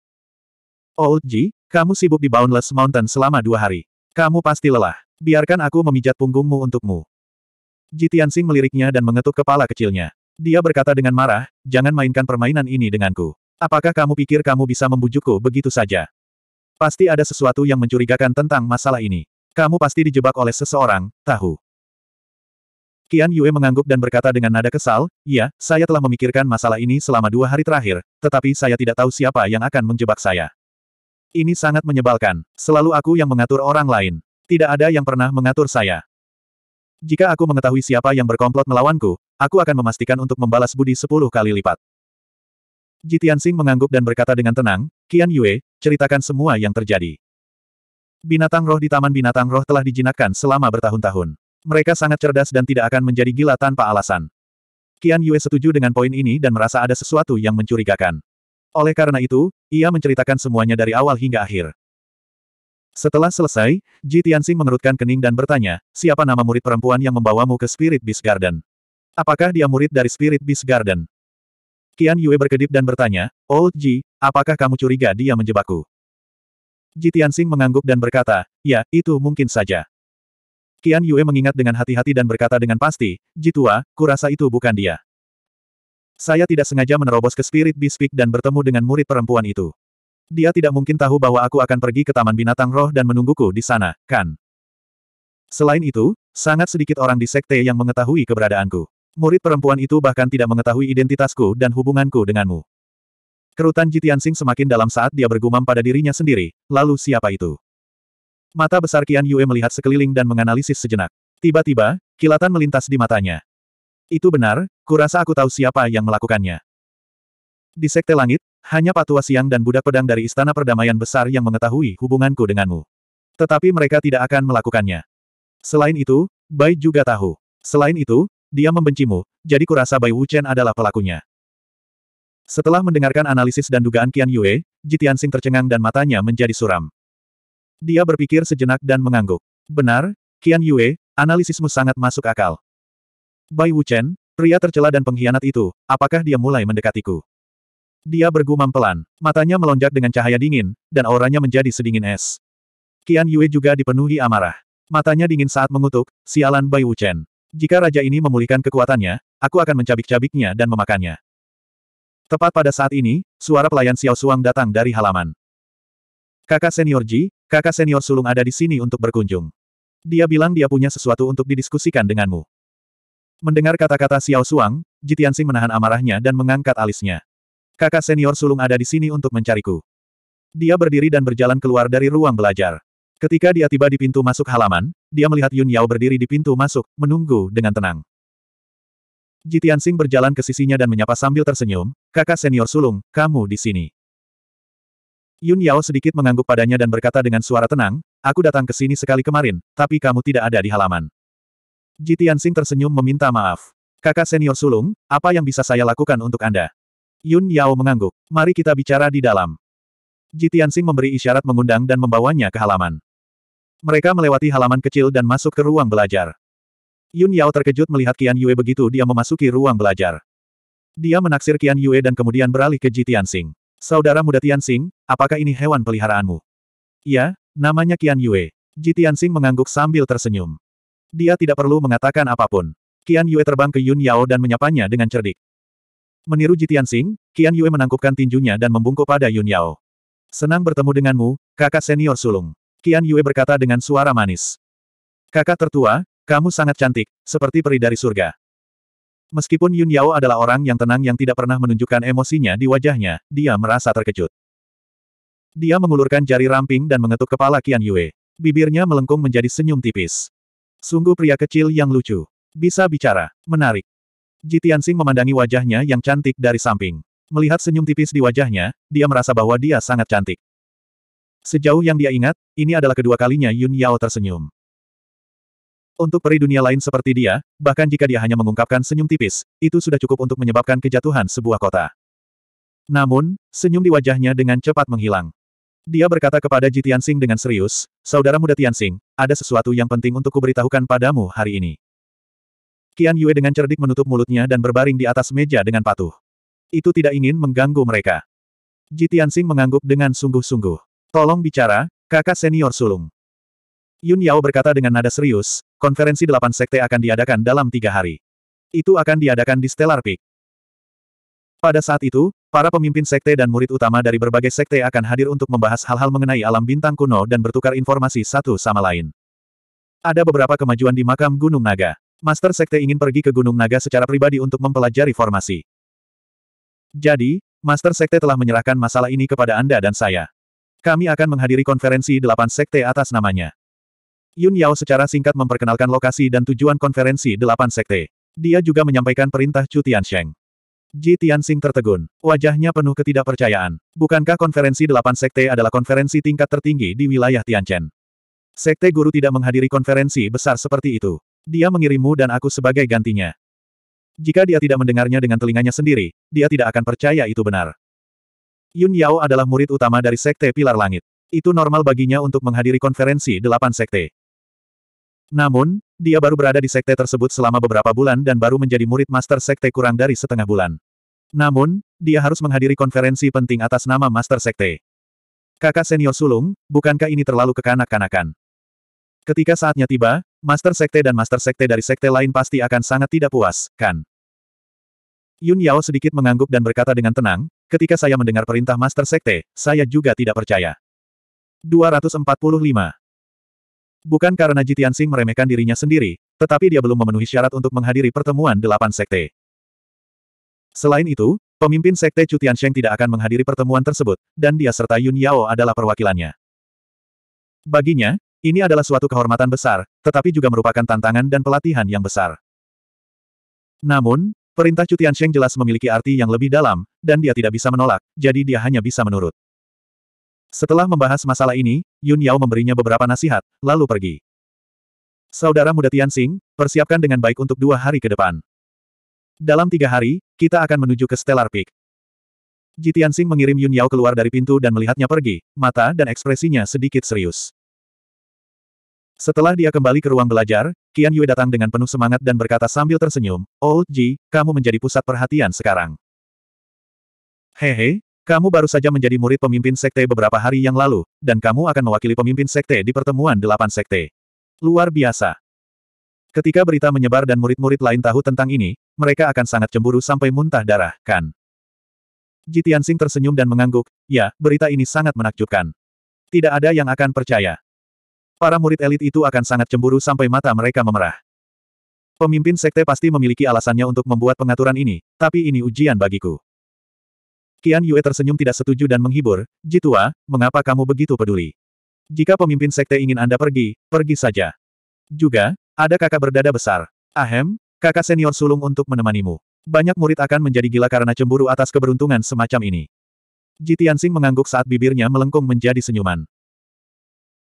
Old oh, Ji, kamu sibuk di Boundless Mountain selama dua hari. Kamu pasti lelah. Biarkan aku memijat punggungmu untukmu. Jitian Sing meliriknya dan mengetuk kepala kecilnya. Dia berkata dengan marah, jangan mainkan permainan ini denganku. Apakah kamu pikir kamu bisa membujukku begitu saja? Pasti ada sesuatu yang mencurigakan tentang masalah ini. Kamu pasti dijebak oleh seseorang, tahu. Qian Yue mengangguk dan berkata dengan nada kesal, ya, saya telah memikirkan masalah ini selama dua hari terakhir, tetapi saya tidak tahu siapa yang akan menjebak saya. Ini sangat menyebalkan. Selalu aku yang mengatur orang lain. Tidak ada yang pernah mengatur saya. Jika aku mengetahui siapa yang berkomplot melawanku, aku akan memastikan untuk membalas budi sepuluh kali lipat. Jitian Sing mengangguk dan berkata dengan tenang, Qian Yue, ceritakan semua yang terjadi. Binatang roh di Taman Binatang Roh telah dijinakkan selama bertahun-tahun. Mereka sangat cerdas dan tidak akan menjadi gila tanpa alasan. Kian Yue setuju dengan poin ini dan merasa ada sesuatu yang mencurigakan. Oleh karena itu, ia menceritakan semuanya dari awal hingga akhir. Setelah selesai, Ji Tianxing mengerutkan kening dan bertanya, siapa nama murid perempuan yang membawamu ke Spirit Beast Garden? Apakah dia murid dari Spirit Beast Garden? Kian Yue berkedip dan bertanya, Old oh, Ji, apakah kamu curiga dia menjebakku? Ji Tianxing mengangguk dan berkata, ya, itu mungkin saja. Qian Yue mengingat dengan hati-hati dan berkata dengan pasti, Ji Tua, kurasa itu bukan dia. Saya tidak sengaja menerobos ke Spirit Beast dan bertemu dengan murid perempuan itu. Dia tidak mungkin tahu bahwa aku akan pergi ke Taman Binatang Roh dan menungguku di sana, kan? Selain itu, sangat sedikit orang di sekte yang mengetahui keberadaanku. Murid perempuan itu bahkan tidak mengetahui identitasku dan hubunganku denganmu. Kerutan Jitiansing semakin dalam saat dia bergumam pada dirinya sendiri, lalu siapa itu? Mata besar Qian Yue melihat sekeliling dan menganalisis sejenak. Tiba-tiba, kilatan melintas di matanya. Itu benar, kurasa aku tahu siapa yang melakukannya. Di Sekte Langit, hanya Patua Siang dan Budak Pedang dari Istana Perdamaian Besar yang mengetahui hubunganku denganmu. Tetapi mereka tidak akan melakukannya. Selain itu, Bai juga tahu. Selain itu, dia membencimu, jadi kurasa Bai Wuchen adalah pelakunya. Setelah mendengarkan analisis dan dugaan Qian Yue, Jitian Sing tercengang dan matanya menjadi suram. Dia berpikir sejenak dan mengangguk. Benar, Qian Yue, analisismu sangat masuk akal. Bai Wuchen, pria tercela dan pengkhianat itu, apakah dia mulai mendekatiku? Dia bergumam pelan, matanya melonjak dengan cahaya dingin, dan auranya menjadi sedingin es. Qian Yue juga dipenuhi amarah. Matanya dingin saat mengutuk, sialan Bai Wuchen. Jika raja ini memulihkan kekuatannya, aku akan mencabik-cabiknya dan memakannya. Tepat pada saat ini, suara pelayan Xiao Suang datang dari halaman. Kakak senior Ji, kakak senior sulung ada di sini untuk berkunjung. Dia bilang dia punya sesuatu untuk didiskusikan denganmu. Mendengar kata-kata Xiao Suang, Ji Tianxing menahan amarahnya dan mengangkat alisnya. Kakak senior sulung ada di sini untuk mencariku. Dia berdiri dan berjalan keluar dari ruang belajar. Ketika dia tiba di pintu masuk halaman, dia melihat Yun Yao berdiri di pintu masuk, menunggu dengan tenang. Ji Tianxing berjalan ke sisinya dan menyapa sambil tersenyum, Kakak senior sulung, kamu di sini. Yun Yao sedikit mengangguk padanya dan berkata dengan suara tenang, aku datang ke sini sekali kemarin, tapi kamu tidak ada di halaman. Ji Tianxing tersenyum meminta maaf. Kakak senior sulung, apa yang bisa saya lakukan untuk Anda? Yun Yao mengangguk. Mari kita bicara di dalam. Ji Tianxing memberi isyarat mengundang dan membawanya ke halaman. Mereka melewati halaman kecil dan masuk ke ruang belajar. Yun Yao terkejut melihat Qian Yue begitu dia memasuki ruang belajar. Dia menaksir Qian Yue dan kemudian beralih ke Ji Tianxing. Saudara muda Tianxing, apakah ini hewan peliharaanmu? Ya, namanya Qian Yue. Ji Tianxing mengangguk sambil tersenyum. Dia tidak perlu mengatakan apapun. Qian Yue terbang ke Yun Yao dan menyapanya dengan cerdik. Meniru Ji Tianxing, Qian Yue menangkupkan tinjunya dan membungkuk pada Yun Yao. Senang bertemu denganmu, kakak senior sulung. Qian Yue berkata dengan suara manis. Kakak tertua, kamu sangat cantik, seperti peri dari surga. Meskipun Yun Yao adalah orang yang tenang yang tidak pernah menunjukkan emosinya di wajahnya, dia merasa terkejut. Dia mengulurkan jari ramping dan mengetuk kepala Qian Yue. Bibirnya melengkung menjadi senyum tipis. Sungguh pria kecil yang lucu. Bisa bicara. Menarik. Ji Tianxing memandangi wajahnya yang cantik dari samping. Melihat senyum tipis di wajahnya, dia merasa bahwa dia sangat cantik. Sejauh yang dia ingat, ini adalah kedua kalinya Yun Yao tersenyum. Untuk peri dunia lain seperti dia, bahkan jika dia hanya mengungkapkan senyum tipis, itu sudah cukup untuk menyebabkan kejatuhan sebuah kota. Namun, senyum di wajahnya dengan cepat menghilang. Dia berkata kepada Ji Tianxing dengan serius, Saudara muda Tianxing, ada sesuatu yang penting untuk kuberitahukan padamu hari ini. Qian Yue dengan cerdik menutup mulutnya dan berbaring di atas meja dengan patuh. Itu tidak ingin mengganggu mereka. Ji Tianxing mengangguk dengan sungguh-sungguh. Tolong bicara, kakak senior sulung. Yun Yao berkata dengan nada serius, konferensi delapan sekte akan diadakan dalam tiga hari. Itu akan diadakan di Stellar Peak. Pada saat itu, para pemimpin sekte dan murid utama dari berbagai sekte akan hadir untuk membahas hal-hal mengenai alam bintang kuno dan bertukar informasi satu sama lain. Ada beberapa kemajuan di makam Gunung Naga. Master Sekte ingin pergi ke Gunung Naga secara pribadi untuk mempelajari formasi. Jadi, Master Sekte telah menyerahkan masalah ini kepada Anda dan saya. Kami akan menghadiri konferensi delapan sekte atas namanya. Yun Yao secara singkat memperkenalkan lokasi dan tujuan konferensi delapan sekte. Dia juga menyampaikan perintah Chu Tiansheng. Ji Tianxing tertegun. Wajahnya penuh ketidakpercayaan. Bukankah konferensi delapan sekte adalah konferensi tingkat tertinggi di wilayah Tianchen? Sekte guru tidak menghadiri konferensi besar seperti itu. Dia mengirimmu dan aku sebagai gantinya. Jika dia tidak mendengarnya dengan telinganya sendiri, dia tidak akan percaya itu benar. Yun Yao adalah murid utama dari Sekte Pilar Langit. Itu normal baginya untuk menghadiri konferensi delapan sekte. Namun, dia baru berada di sekte tersebut selama beberapa bulan dan baru menjadi murid master sekte kurang dari setengah bulan. Namun, dia harus menghadiri konferensi penting atas nama master sekte. Kakak senior sulung, bukankah ini terlalu kekanak-kanakan? Ketika saatnya tiba, master sekte dan master sekte dari sekte lain pasti akan sangat tidak puas, kan? Yun Yao sedikit mengangguk dan berkata dengan tenang, ketika saya mendengar perintah master sekte, saya juga tidak percaya. 245 Bukan karena Xing meremehkan dirinya sendiri, tetapi dia belum memenuhi syarat untuk menghadiri pertemuan delapan sekte. Selain itu, pemimpin sekte Chu Tiansheng tidak akan menghadiri pertemuan tersebut, dan dia serta Yun Yao adalah perwakilannya. Baginya, ini adalah suatu kehormatan besar, tetapi juga merupakan tantangan dan pelatihan yang besar. Namun, perintah Chu Tiansheng jelas memiliki arti yang lebih dalam, dan dia tidak bisa menolak, jadi dia hanya bisa menurut. Setelah membahas masalah ini, Yun Yao memberinya beberapa nasihat, lalu pergi. Saudara muda Tian Xing, persiapkan dengan baik untuk dua hari ke depan. Dalam tiga hari, kita akan menuju ke Stellar Peak. Ji Tian Xing mengirim Yun Yao keluar dari pintu dan melihatnya pergi, mata dan ekspresinya sedikit serius. Setelah dia kembali ke ruang belajar, Qian Yue datang dengan penuh semangat dan berkata sambil tersenyum, Old oh, Ji, kamu menjadi pusat perhatian sekarang. Hehe, kamu baru saja menjadi murid pemimpin sekte beberapa hari yang lalu, dan kamu akan mewakili pemimpin sekte di pertemuan delapan sekte. Luar biasa. Ketika berita menyebar dan murid-murid lain tahu tentang ini, mereka akan sangat cemburu sampai muntah darah, kan? Jitian Jitiansing tersenyum dan mengangguk, ya, berita ini sangat menakjubkan. Tidak ada yang akan percaya. Para murid elit itu akan sangat cemburu sampai mata mereka memerah. Pemimpin sekte pasti memiliki alasannya untuk membuat pengaturan ini, tapi ini ujian bagiku. Kian Yue tersenyum tidak setuju dan menghibur, Jitua, mengapa kamu begitu peduli? Jika pemimpin sekte ingin Anda pergi, pergi saja. Juga, ada kakak berdada besar. Ahem, kakak senior sulung untuk menemanimu. Banyak murid akan menjadi gila karena cemburu atas keberuntungan semacam ini. Jitiansing mengangguk saat bibirnya melengkung menjadi senyuman.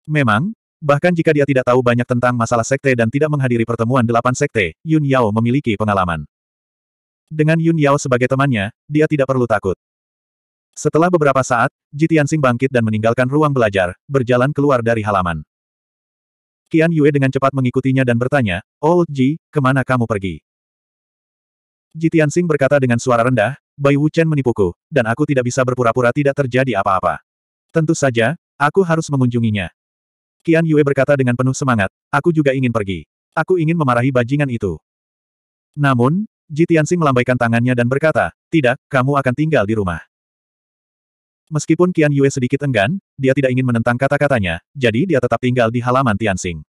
Memang, bahkan jika dia tidak tahu banyak tentang masalah sekte dan tidak menghadiri pertemuan delapan sekte, Yun Yao memiliki pengalaman. Dengan Yun Yao sebagai temannya, dia tidak perlu takut. Setelah beberapa saat, Jitian Sing bangkit dan meninggalkan ruang belajar, berjalan keluar dari halaman. Qian Yue dengan cepat mengikutinya dan bertanya, Old oh, Ji, kemana kamu pergi? Jitian Sing berkata dengan suara rendah, Bai Wuchen menipuku, dan aku tidak bisa berpura-pura tidak terjadi apa-apa. Tentu saja, aku harus mengunjunginya. Qian Yue berkata dengan penuh semangat, aku juga ingin pergi. Aku ingin memarahi bajingan itu. Namun, Jitian Sing melambaikan tangannya dan berkata, tidak, kamu akan tinggal di rumah. Meskipun Qian Yue sedikit enggan, dia tidak ingin menentang kata-katanya, jadi dia tetap tinggal di halaman Tianxing.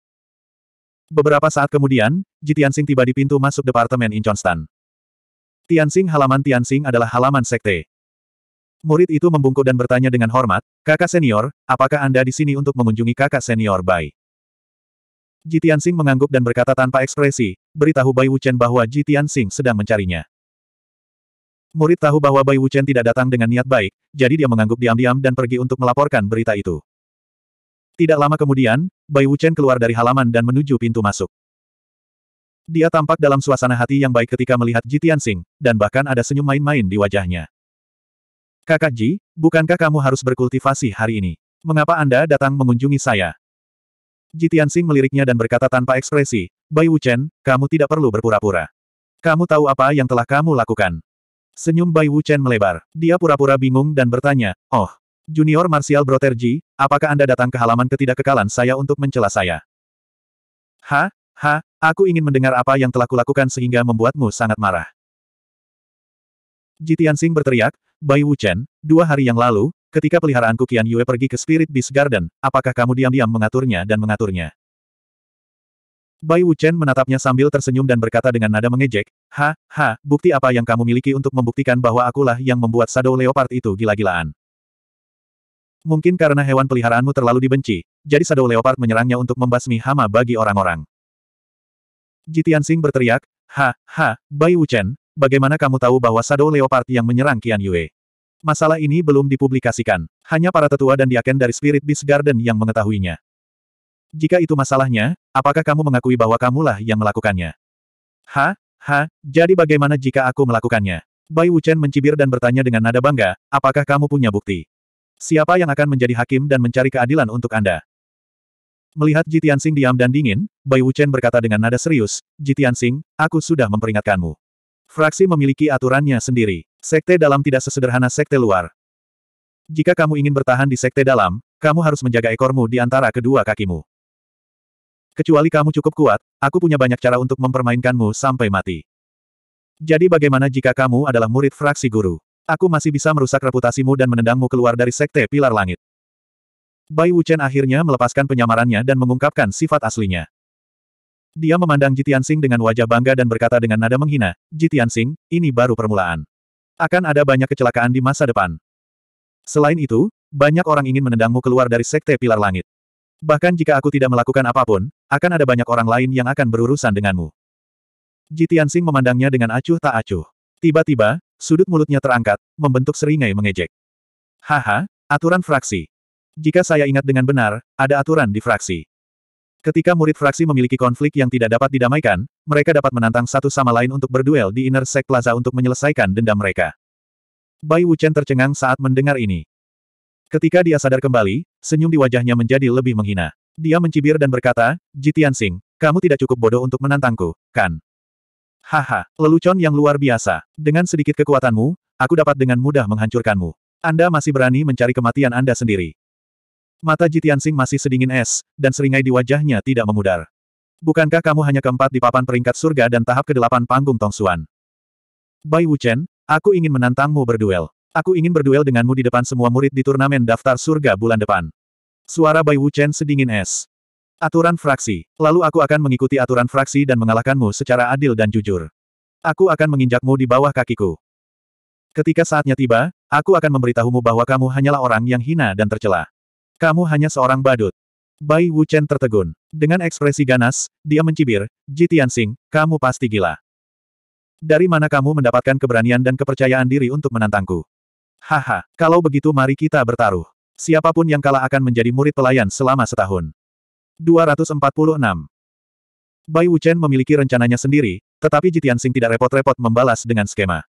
Beberapa saat kemudian, Ji Tianxing tiba di pintu masuk Departemen Inchonstan. Tianxing halaman Tianxing adalah halaman sekte. Murid itu membungkuk dan bertanya dengan hormat, kakak senior, apakah Anda di sini untuk mengunjungi kakak senior Bai? Ji Tianxing mengangguk dan berkata tanpa ekspresi, beritahu Bai Wuchen bahwa Ji Tianxing sedang mencarinya. Murid tahu bahwa Bai Wuchen tidak datang dengan niat baik, jadi dia mengangguk diam-diam dan pergi untuk melaporkan berita itu. Tidak lama kemudian, Bai Wuchen keluar dari halaman dan menuju pintu masuk. Dia tampak dalam suasana hati yang baik ketika melihat Ji Tianxing, dan bahkan ada senyum main-main di wajahnya. Kakak Ji, bukankah kamu harus berkultivasi hari ini? Mengapa Anda datang mengunjungi saya? Ji Tianxing meliriknya dan berkata tanpa ekspresi, Bai Wuchen, kamu tidak perlu berpura-pura. Kamu tahu apa yang telah kamu lakukan. Senyum Bai Wuchen melebar. Dia pura-pura bingung dan bertanya, Oh, Junior Martial Broterji, apakah Anda datang ke halaman ketidakkekalan saya untuk mencela saya? Ha, ha, aku ingin mendengar apa yang telah kulakukan sehingga membuatmu sangat marah. Jitian Sing berteriak, Bai Wuchen, dua hari yang lalu, ketika peliharaanku Qian Yue pergi ke Spirit Beast Garden, apakah kamu diam-diam mengaturnya dan mengaturnya? Bai Wuchen menatapnya sambil tersenyum dan berkata dengan nada mengejek, Ha, ha, bukti apa yang kamu miliki untuk membuktikan bahwa akulah yang membuat Shadow Leopard itu gila-gilaan? Mungkin karena hewan peliharaanmu terlalu dibenci, jadi Shadow Leopard menyerangnya untuk membasmi hama bagi orang-orang. Jitian Sing berteriak, Ha, ha, Bai Wuchen, bagaimana kamu tahu bahwa Shadow Leopard yang menyerang Qian Yue? Masalah ini belum dipublikasikan. Hanya para tetua dan diaken dari Spirit Beast Garden yang mengetahuinya. Jika itu masalahnya, apakah kamu mengakui bahwa kamulah yang melakukannya? Ha, ha, jadi bagaimana jika aku melakukannya? Bai Wuchen mencibir dan bertanya dengan nada bangga, apakah kamu punya bukti? Siapa yang akan menjadi hakim dan mencari keadilan untuk Anda? Melihat Sing diam dan dingin, Bai Wuchen berkata dengan nada serius, Sing, aku sudah memperingatkanmu. Fraksi memiliki aturannya sendiri. Sekte dalam tidak sesederhana sekte luar. Jika kamu ingin bertahan di sekte dalam, kamu harus menjaga ekormu di antara kedua kakimu. Kecuali kamu cukup kuat, aku punya banyak cara untuk mempermainkanmu sampai mati. Jadi bagaimana jika kamu adalah murid fraksi guru? Aku masih bisa merusak reputasimu dan menendangmu keluar dari sekte pilar langit. Bai Wuchen akhirnya melepaskan penyamarannya dan mengungkapkan sifat aslinya. Dia memandang Jitian Sing dengan wajah bangga dan berkata dengan nada menghina, Jitian Sing, ini baru permulaan. Akan ada banyak kecelakaan di masa depan. Selain itu, banyak orang ingin menendangmu keluar dari sekte pilar langit. Bahkan jika aku tidak melakukan apapun, akan ada banyak orang lain yang akan berurusan denganmu. Jitian Sing memandangnya dengan acuh tak acuh. Tiba-tiba, sudut mulutnya terangkat, membentuk seringai mengejek. Haha, aturan fraksi. Jika saya ingat dengan benar, ada aturan di fraksi. Ketika murid fraksi memiliki konflik yang tidak dapat didamaikan, mereka dapat menantang satu sama lain untuk berduel di Inner Sect Plaza untuk menyelesaikan dendam mereka. Bai Wuchen tercengang saat mendengar ini. Ketika dia sadar kembali, Senyum di wajahnya menjadi lebih menghina. Dia mencibir dan berkata, Jitian Sing, kamu tidak cukup bodoh untuk menantangku, kan? Haha, lelucon yang luar biasa. Dengan sedikit kekuatanmu, aku dapat dengan mudah menghancurkanmu. Anda masih berani mencari kematian Anda sendiri. Mata Jitian Sing masih sedingin es, dan seringai di wajahnya tidak memudar. Bukankah kamu hanya keempat di papan peringkat surga dan tahap kedelapan panggung Tong Suan? Bai Wuchen, aku ingin menantangmu berduel. Aku ingin berduel denganmu di depan semua murid di turnamen daftar surga bulan depan. Suara Bai Wuchen sedingin es. Aturan fraksi. Lalu aku akan mengikuti aturan fraksi dan mengalahkanmu secara adil dan jujur. Aku akan menginjakmu di bawah kakiku. Ketika saatnya tiba, aku akan memberitahumu bahwa kamu hanyalah orang yang hina dan tercela. Kamu hanya seorang badut. Bai Wuchen tertegun. Dengan ekspresi ganas, dia mencibir, Ji Tianxing, kamu pasti gila. Dari mana kamu mendapatkan keberanian dan kepercayaan diri untuk menantangku? Haha, kalau begitu mari kita bertaruh. Siapapun yang kalah akan menjadi murid pelayan selama setahun. 246. Bai Wuchen memiliki rencananya sendiri, tetapi Jitian Sing tidak repot-repot membalas dengan skema.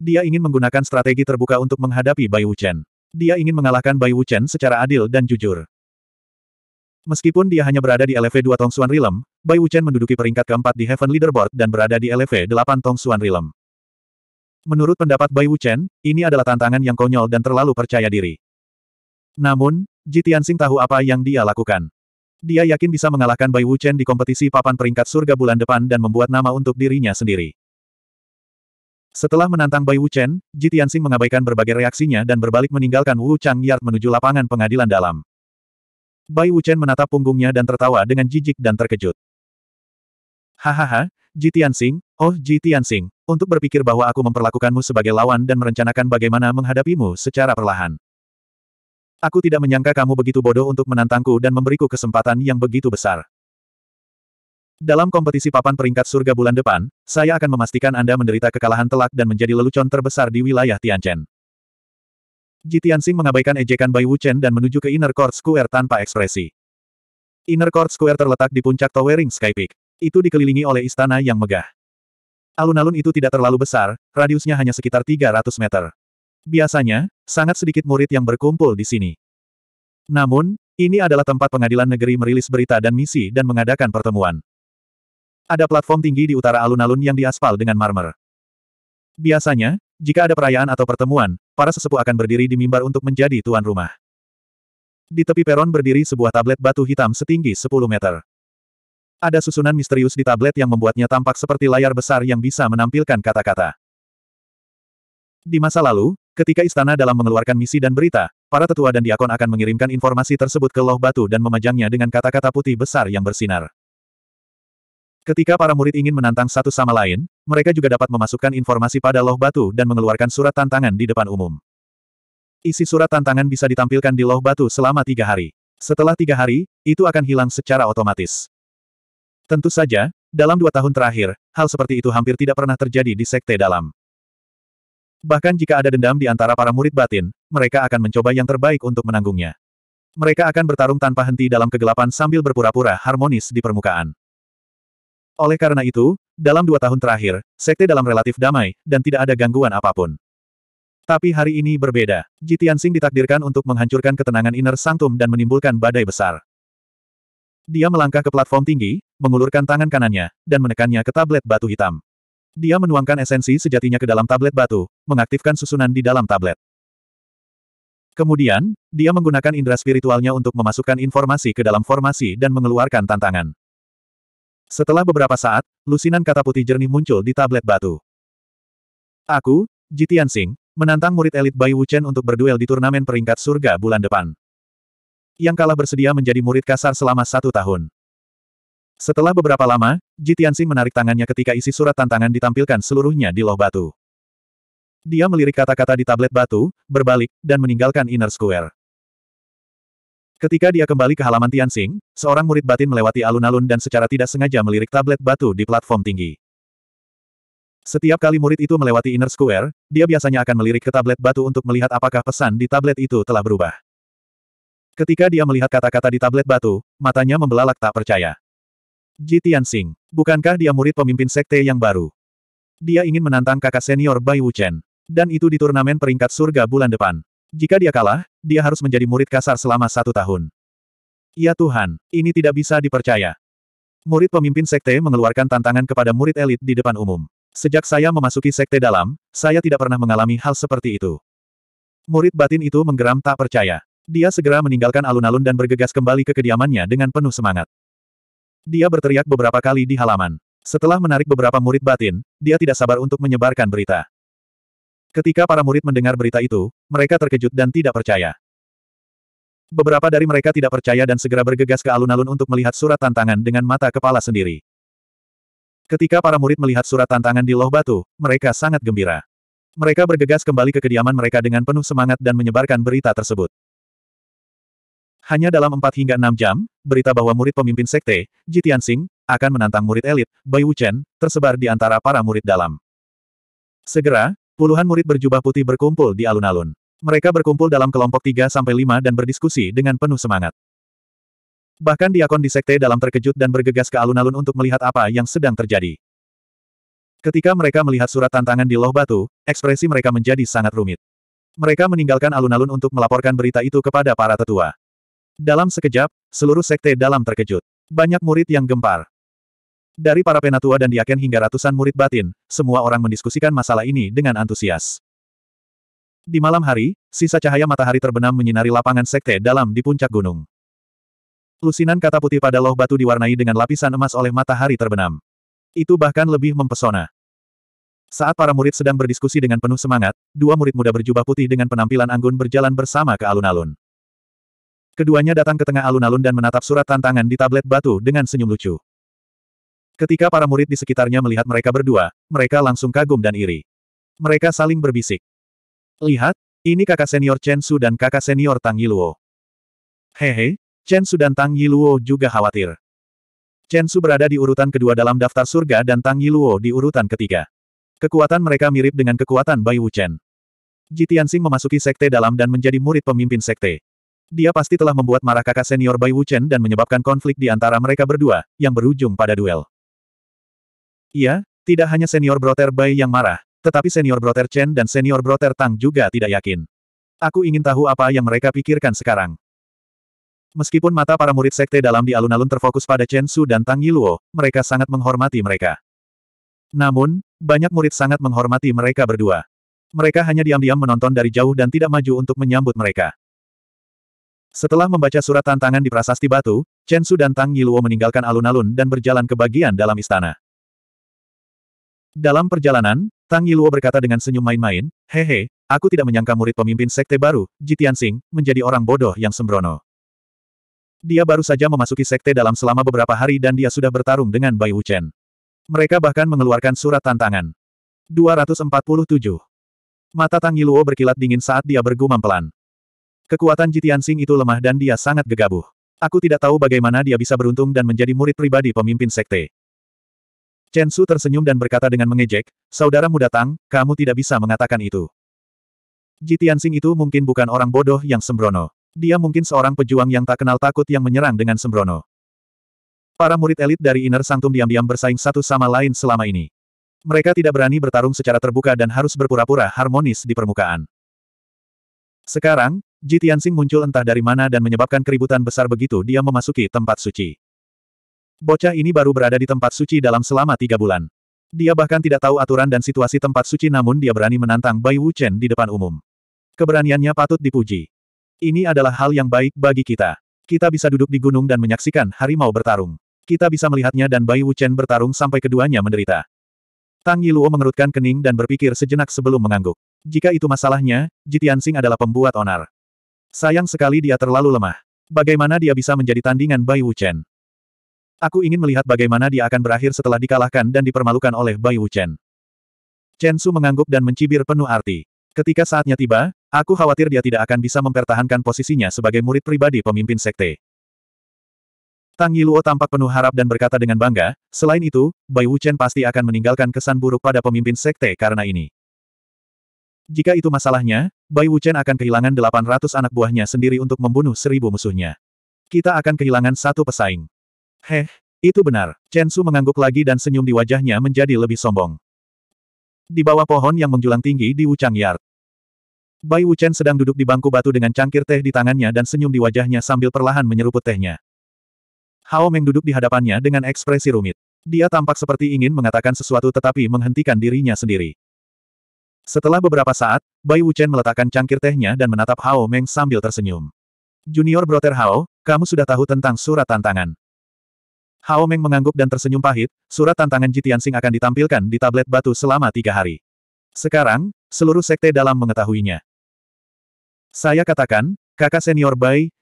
Dia ingin menggunakan strategi terbuka untuk menghadapi Bai Wuchen. Dia ingin mengalahkan Bai Wuchen secara adil dan jujur. Meskipun dia hanya berada di LV2 Tongsuan Realm, Bai Wuchen menduduki peringkat keempat di Heaven Leaderboard dan berada di LV8 Tongsuan Realm. Menurut pendapat Bai Wuchen, ini adalah tantangan yang konyol dan terlalu percaya diri. Namun, Ji Tianxing tahu apa yang dia lakukan. Dia yakin bisa mengalahkan Bai Wuchen di kompetisi papan peringkat surga bulan depan dan membuat nama untuk dirinya sendiri. Setelah menantang Bai Wuchen, Ji Tianxing mengabaikan berbagai reaksinya dan berbalik meninggalkan Wu Chang Yard menuju lapangan pengadilan dalam. Bai Wuchen menatap punggungnya dan tertawa dengan jijik dan terkejut. Hahaha, Ji Tianxing, oh Ji Tianxing, untuk berpikir bahwa aku memperlakukanmu sebagai lawan dan merencanakan bagaimana menghadapimu secara perlahan. Aku tidak menyangka kamu begitu bodoh untuk menantangku dan memberiku kesempatan yang begitu besar. Dalam kompetisi papan peringkat surga bulan depan, saya akan memastikan Anda menderita kekalahan telak dan menjadi lelucon terbesar di wilayah Tianchen. Tianxing mengabaikan ejekan Bai Wuchen dan menuju ke Inner Court Square tanpa ekspresi. Inner Court Square terletak di puncak Towering Sky Peak. Itu dikelilingi oleh istana yang megah. Alun-alun itu tidak terlalu besar, radiusnya hanya sekitar 300 meter. Biasanya, sangat sedikit murid yang berkumpul di sini. Namun, ini adalah tempat pengadilan negeri merilis berita dan misi dan mengadakan pertemuan. Ada platform tinggi di utara alun-alun yang diaspal dengan marmer. Biasanya, jika ada perayaan atau pertemuan, para sesepuh akan berdiri di mimbar untuk menjadi tuan rumah. Di tepi peron berdiri sebuah tablet batu hitam setinggi 10 meter. Ada susunan misterius di tablet yang membuatnya tampak seperti layar besar yang bisa menampilkan kata-kata. Di masa lalu, ketika istana dalam mengeluarkan misi dan berita, para tetua dan diakon akan mengirimkan informasi tersebut ke loh batu dan memajangnya dengan kata-kata putih besar yang bersinar. Ketika para murid ingin menantang satu sama lain, mereka juga dapat memasukkan informasi pada loh batu dan mengeluarkan surat tantangan di depan umum. Isi surat tantangan bisa ditampilkan di loh batu selama tiga hari. Setelah tiga hari, itu akan hilang secara otomatis. Tentu saja, dalam dua tahun terakhir, hal seperti itu hampir tidak pernah terjadi di sekte dalam. Bahkan jika ada dendam di antara para murid batin, mereka akan mencoba yang terbaik untuk menanggungnya. Mereka akan bertarung tanpa henti dalam kegelapan sambil berpura-pura harmonis di permukaan. Oleh karena itu, dalam dua tahun terakhir, sekte dalam relatif damai, dan tidak ada gangguan apapun. Tapi hari ini berbeda. Jitiansing ditakdirkan untuk menghancurkan ketenangan inner sanctum dan menimbulkan badai besar. Dia melangkah ke platform tinggi, mengulurkan tangan kanannya, dan menekannya ke tablet batu hitam. Dia menuangkan esensi sejatinya ke dalam tablet batu, mengaktifkan susunan di dalam tablet. Kemudian, dia menggunakan indera spiritualnya untuk memasukkan informasi ke dalam formasi dan mengeluarkan tantangan. Setelah beberapa saat, lusinan kata putih jernih muncul di tablet batu. Aku, Jitian Singh, menantang murid elit Bai Wuchen untuk berduel di turnamen peringkat surga bulan depan yang kalah bersedia menjadi murid kasar selama satu tahun. Setelah beberapa lama, Ji menarik tangannya ketika isi surat tantangan ditampilkan seluruhnya di loh batu. Dia melirik kata-kata di tablet batu, berbalik, dan meninggalkan Inner Square. Ketika dia kembali ke halaman Tianxing, seorang murid batin melewati alun-alun dan secara tidak sengaja melirik tablet batu di platform tinggi. Setiap kali murid itu melewati Inner Square, dia biasanya akan melirik ke tablet batu untuk melihat apakah pesan di tablet itu telah berubah. Ketika dia melihat kata-kata di tablet batu, matanya membelalak tak percaya. Ji Tianxing, bukankah dia murid pemimpin sekte yang baru? Dia ingin menantang kakak senior Bai Wuchen. Dan itu di turnamen peringkat surga bulan depan. Jika dia kalah, dia harus menjadi murid kasar selama satu tahun. Ya Tuhan, ini tidak bisa dipercaya. Murid pemimpin sekte mengeluarkan tantangan kepada murid elit di depan umum. Sejak saya memasuki sekte dalam, saya tidak pernah mengalami hal seperti itu. Murid batin itu menggeram tak percaya. Dia segera meninggalkan alun-alun dan bergegas kembali ke kediamannya dengan penuh semangat. Dia berteriak beberapa kali di halaman. Setelah menarik beberapa murid batin, dia tidak sabar untuk menyebarkan berita. Ketika para murid mendengar berita itu, mereka terkejut dan tidak percaya. Beberapa dari mereka tidak percaya dan segera bergegas ke alun-alun untuk melihat surat tantangan dengan mata kepala sendiri. Ketika para murid melihat surat tantangan di loh batu, mereka sangat gembira. Mereka bergegas kembali ke kediaman mereka dengan penuh semangat dan menyebarkan berita tersebut. Hanya dalam 4 hingga 6 jam, berita bahwa murid pemimpin sekte, Jitian Sing, akan menantang murid elit, Bai Wuchen, tersebar di antara para murid dalam. Segera, puluhan murid berjubah putih berkumpul di alun-alun. Mereka berkumpul dalam kelompok 3-5 dan berdiskusi dengan penuh semangat. Bahkan diakon di sekte dalam terkejut dan bergegas ke alun-alun untuk melihat apa yang sedang terjadi. Ketika mereka melihat surat tantangan di loh batu, ekspresi mereka menjadi sangat rumit. Mereka meninggalkan alun-alun untuk melaporkan berita itu kepada para tetua. Dalam sekejap, seluruh sekte dalam terkejut. Banyak murid yang gempar. Dari para penatua dan diaken hingga ratusan murid batin, semua orang mendiskusikan masalah ini dengan antusias. Di malam hari, sisa cahaya matahari terbenam menyinari lapangan sekte dalam di puncak gunung. Lusinan kata putih pada loh batu diwarnai dengan lapisan emas oleh matahari terbenam. Itu bahkan lebih mempesona. Saat para murid sedang berdiskusi dengan penuh semangat, dua murid muda berjubah putih dengan penampilan anggun berjalan bersama ke alun-alun. Keduanya datang ke tengah alun-alun dan menatap surat tantangan di tablet batu dengan senyum lucu. Ketika para murid di sekitarnya melihat mereka berdua, mereka langsung kagum dan iri. Mereka saling berbisik. Lihat, ini kakak senior Chen Su dan kakak senior Tang Yiluo. Hehe, Chen Su dan Tang Yiluo juga khawatir. Chen Su berada di urutan kedua dalam daftar surga dan Tang Yiluo di urutan ketiga. Kekuatan mereka mirip dengan kekuatan Bai Wu Chen. Ji Tianxing memasuki sekte dalam dan menjadi murid pemimpin sekte. Dia pasti telah membuat marah kakak senior Bai Wuchen dan menyebabkan konflik di antara mereka berdua, yang berujung pada duel. Iya, tidak hanya senior broter Bai yang marah, tetapi senior broter Chen dan senior broter Tang juga tidak yakin. Aku ingin tahu apa yang mereka pikirkan sekarang. Meskipun mata para murid sekte dalam di alun-alun terfokus pada Chen Su dan Tang Yiluo, mereka sangat menghormati mereka. Namun, banyak murid sangat menghormati mereka berdua. Mereka hanya diam-diam menonton dari jauh dan tidak maju untuk menyambut mereka. Setelah membaca surat tantangan di Prasasti Batu, Chen Su dan Tang Yiluo meninggalkan alun-alun dan berjalan ke bagian dalam istana. Dalam perjalanan, Tang Yiluo berkata dengan senyum main-main, Hehe, aku tidak menyangka murid pemimpin sekte baru, Jitian Sing, menjadi orang bodoh yang sembrono. Dia baru saja memasuki sekte dalam selama beberapa hari dan dia sudah bertarung dengan Bai Chen. Mereka bahkan mengeluarkan surat tantangan. 247. Mata Tang Yiluo berkilat dingin saat dia bergumam pelan. Kekuatan Jitian Sing itu lemah dan dia sangat gegabah. Aku tidak tahu bagaimana dia bisa beruntung dan menjadi murid pribadi pemimpin sekte. Chen Su tersenyum dan berkata dengan mengejek, saudaramu datang, kamu tidak bisa mengatakan itu. Jitian Sing itu mungkin bukan orang bodoh yang sembrono. Dia mungkin seorang pejuang yang tak kenal takut yang menyerang dengan sembrono. Para murid elit dari Inner Sanctum diam-diam bersaing satu sama lain selama ini. Mereka tidak berani bertarung secara terbuka dan harus berpura-pura harmonis di permukaan. Sekarang, Ji muncul entah dari mana dan menyebabkan keributan besar begitu dia memasuki tempat suci. Bocah ini baru berada di tempat suci dalam selama tiga bulan. Dia bahkan tidak tahu aturan dan situasi tempat suci namun dia berani menantang Bai Wu Chen di depan umum. Keberaniannya patut dipuji. Ini adalah hal yang baik bagi kita. Kita bisa duduk di gunung dan menyaksikan harimau bertarung. Kita bisa melihatnya dan Bai Wu Chen bertarung sampai keduanya menderita. Tang Yiluo mengerutkan kening dan berpikir sejenak sebelum mengangguk. Jika itu masalahnya, Jitiansing adalah pembuat onar. Sayang sekali dia terlalu lemah. Bagaimana dia bisa menjadi tandingan Bai Wuchen? Aku ingin melihat bagaimana dia akan berakhir setelah dikalahkan dan dipermalukan oleh Bai Wuchen. Chen Su mengangguk dan mencibir penuh arti. Ketika saatnya tiba, aku khawatir dia tidak akan bisa mempertahankan posisinya sebagai murid pribadi pemimpin sekte. Tang Yiluo tampak penuh harap dan berkata dengan bangga, selain itu, Bai Wuchen pasti akan meninggalkan kesan buruk pada pemimpin sekte karena ini. Jika itu masalahnya, Bai Wuchen akan kehilangan 800 anak buahnya sendiri untuk membunuh seribu musuhnya. Kita akan kehilangan satu pesaing. Heh, itu benar. Chen Su mengangguk lagi dan senyum di wajahnya menjadi lebih sombong. Di bawah pohon yang menjulang tinggi di Wuchang Yard. Bai Wuchen sedang duduk di bangku batu dengan cangkir teh di tangannya dan senyum di wajahnya sambil perlahan menyeruput tehnya. Hao Meng duduk di hadapannya dengan ekspresi rumit. Dia tampak seperti ingin mengatakan sesuatu tetapi menghentikan dirinya sendiri. Setelah beberapa saat, Bai Wuchen meletakkan cangkir tehnya dan menatap Hao Meng sambil tersenyum. Junior Brother Hao, kamu sudah tahu tentang surat tantangan. Hao Meng mengangguk dan tersenyum pahit, surat tantangan Sing akan ditampilkan di tablet batu selama tiga hari. Sekarang, seluruh sekte dalam mengetahuinya. Saya katakan, kakak senior Bai,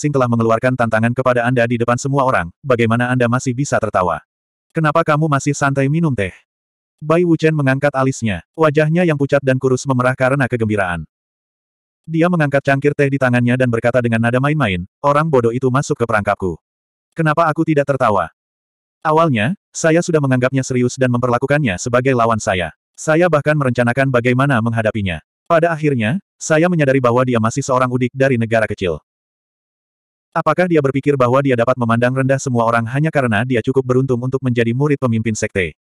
Sing telah mengeluarkan tantangan kepada Anda di depan semua orang, bagaimana Anda masih bisa tertawa? Kenapa kamu masih santai minum teh? Bai Wuchen mengangkat alisnya, wajahnya yang pucat dan kurus memerah karena kegembiraan. Dia mengangkat cangkir teh di tangannya dan berkata dengan nada main-main, orang bodoh itu masuk ke perangkapku. Kenapa aku tidak tertawa? Awalnya, saya sudah menganggapnya serius dan memperlakukannya sebagai lawan saya. Saya bahkan merencanakan bagaimana menghadapinya. Pada akhirnya, saya menyadari bahwa dia masih seorang udik dari negara kecil. Apakah dia berpikir bahwa dia dapat memandang rendah semua orang hanya karena dia cukup beruntung untuk menjadi murid pemimpin sekte?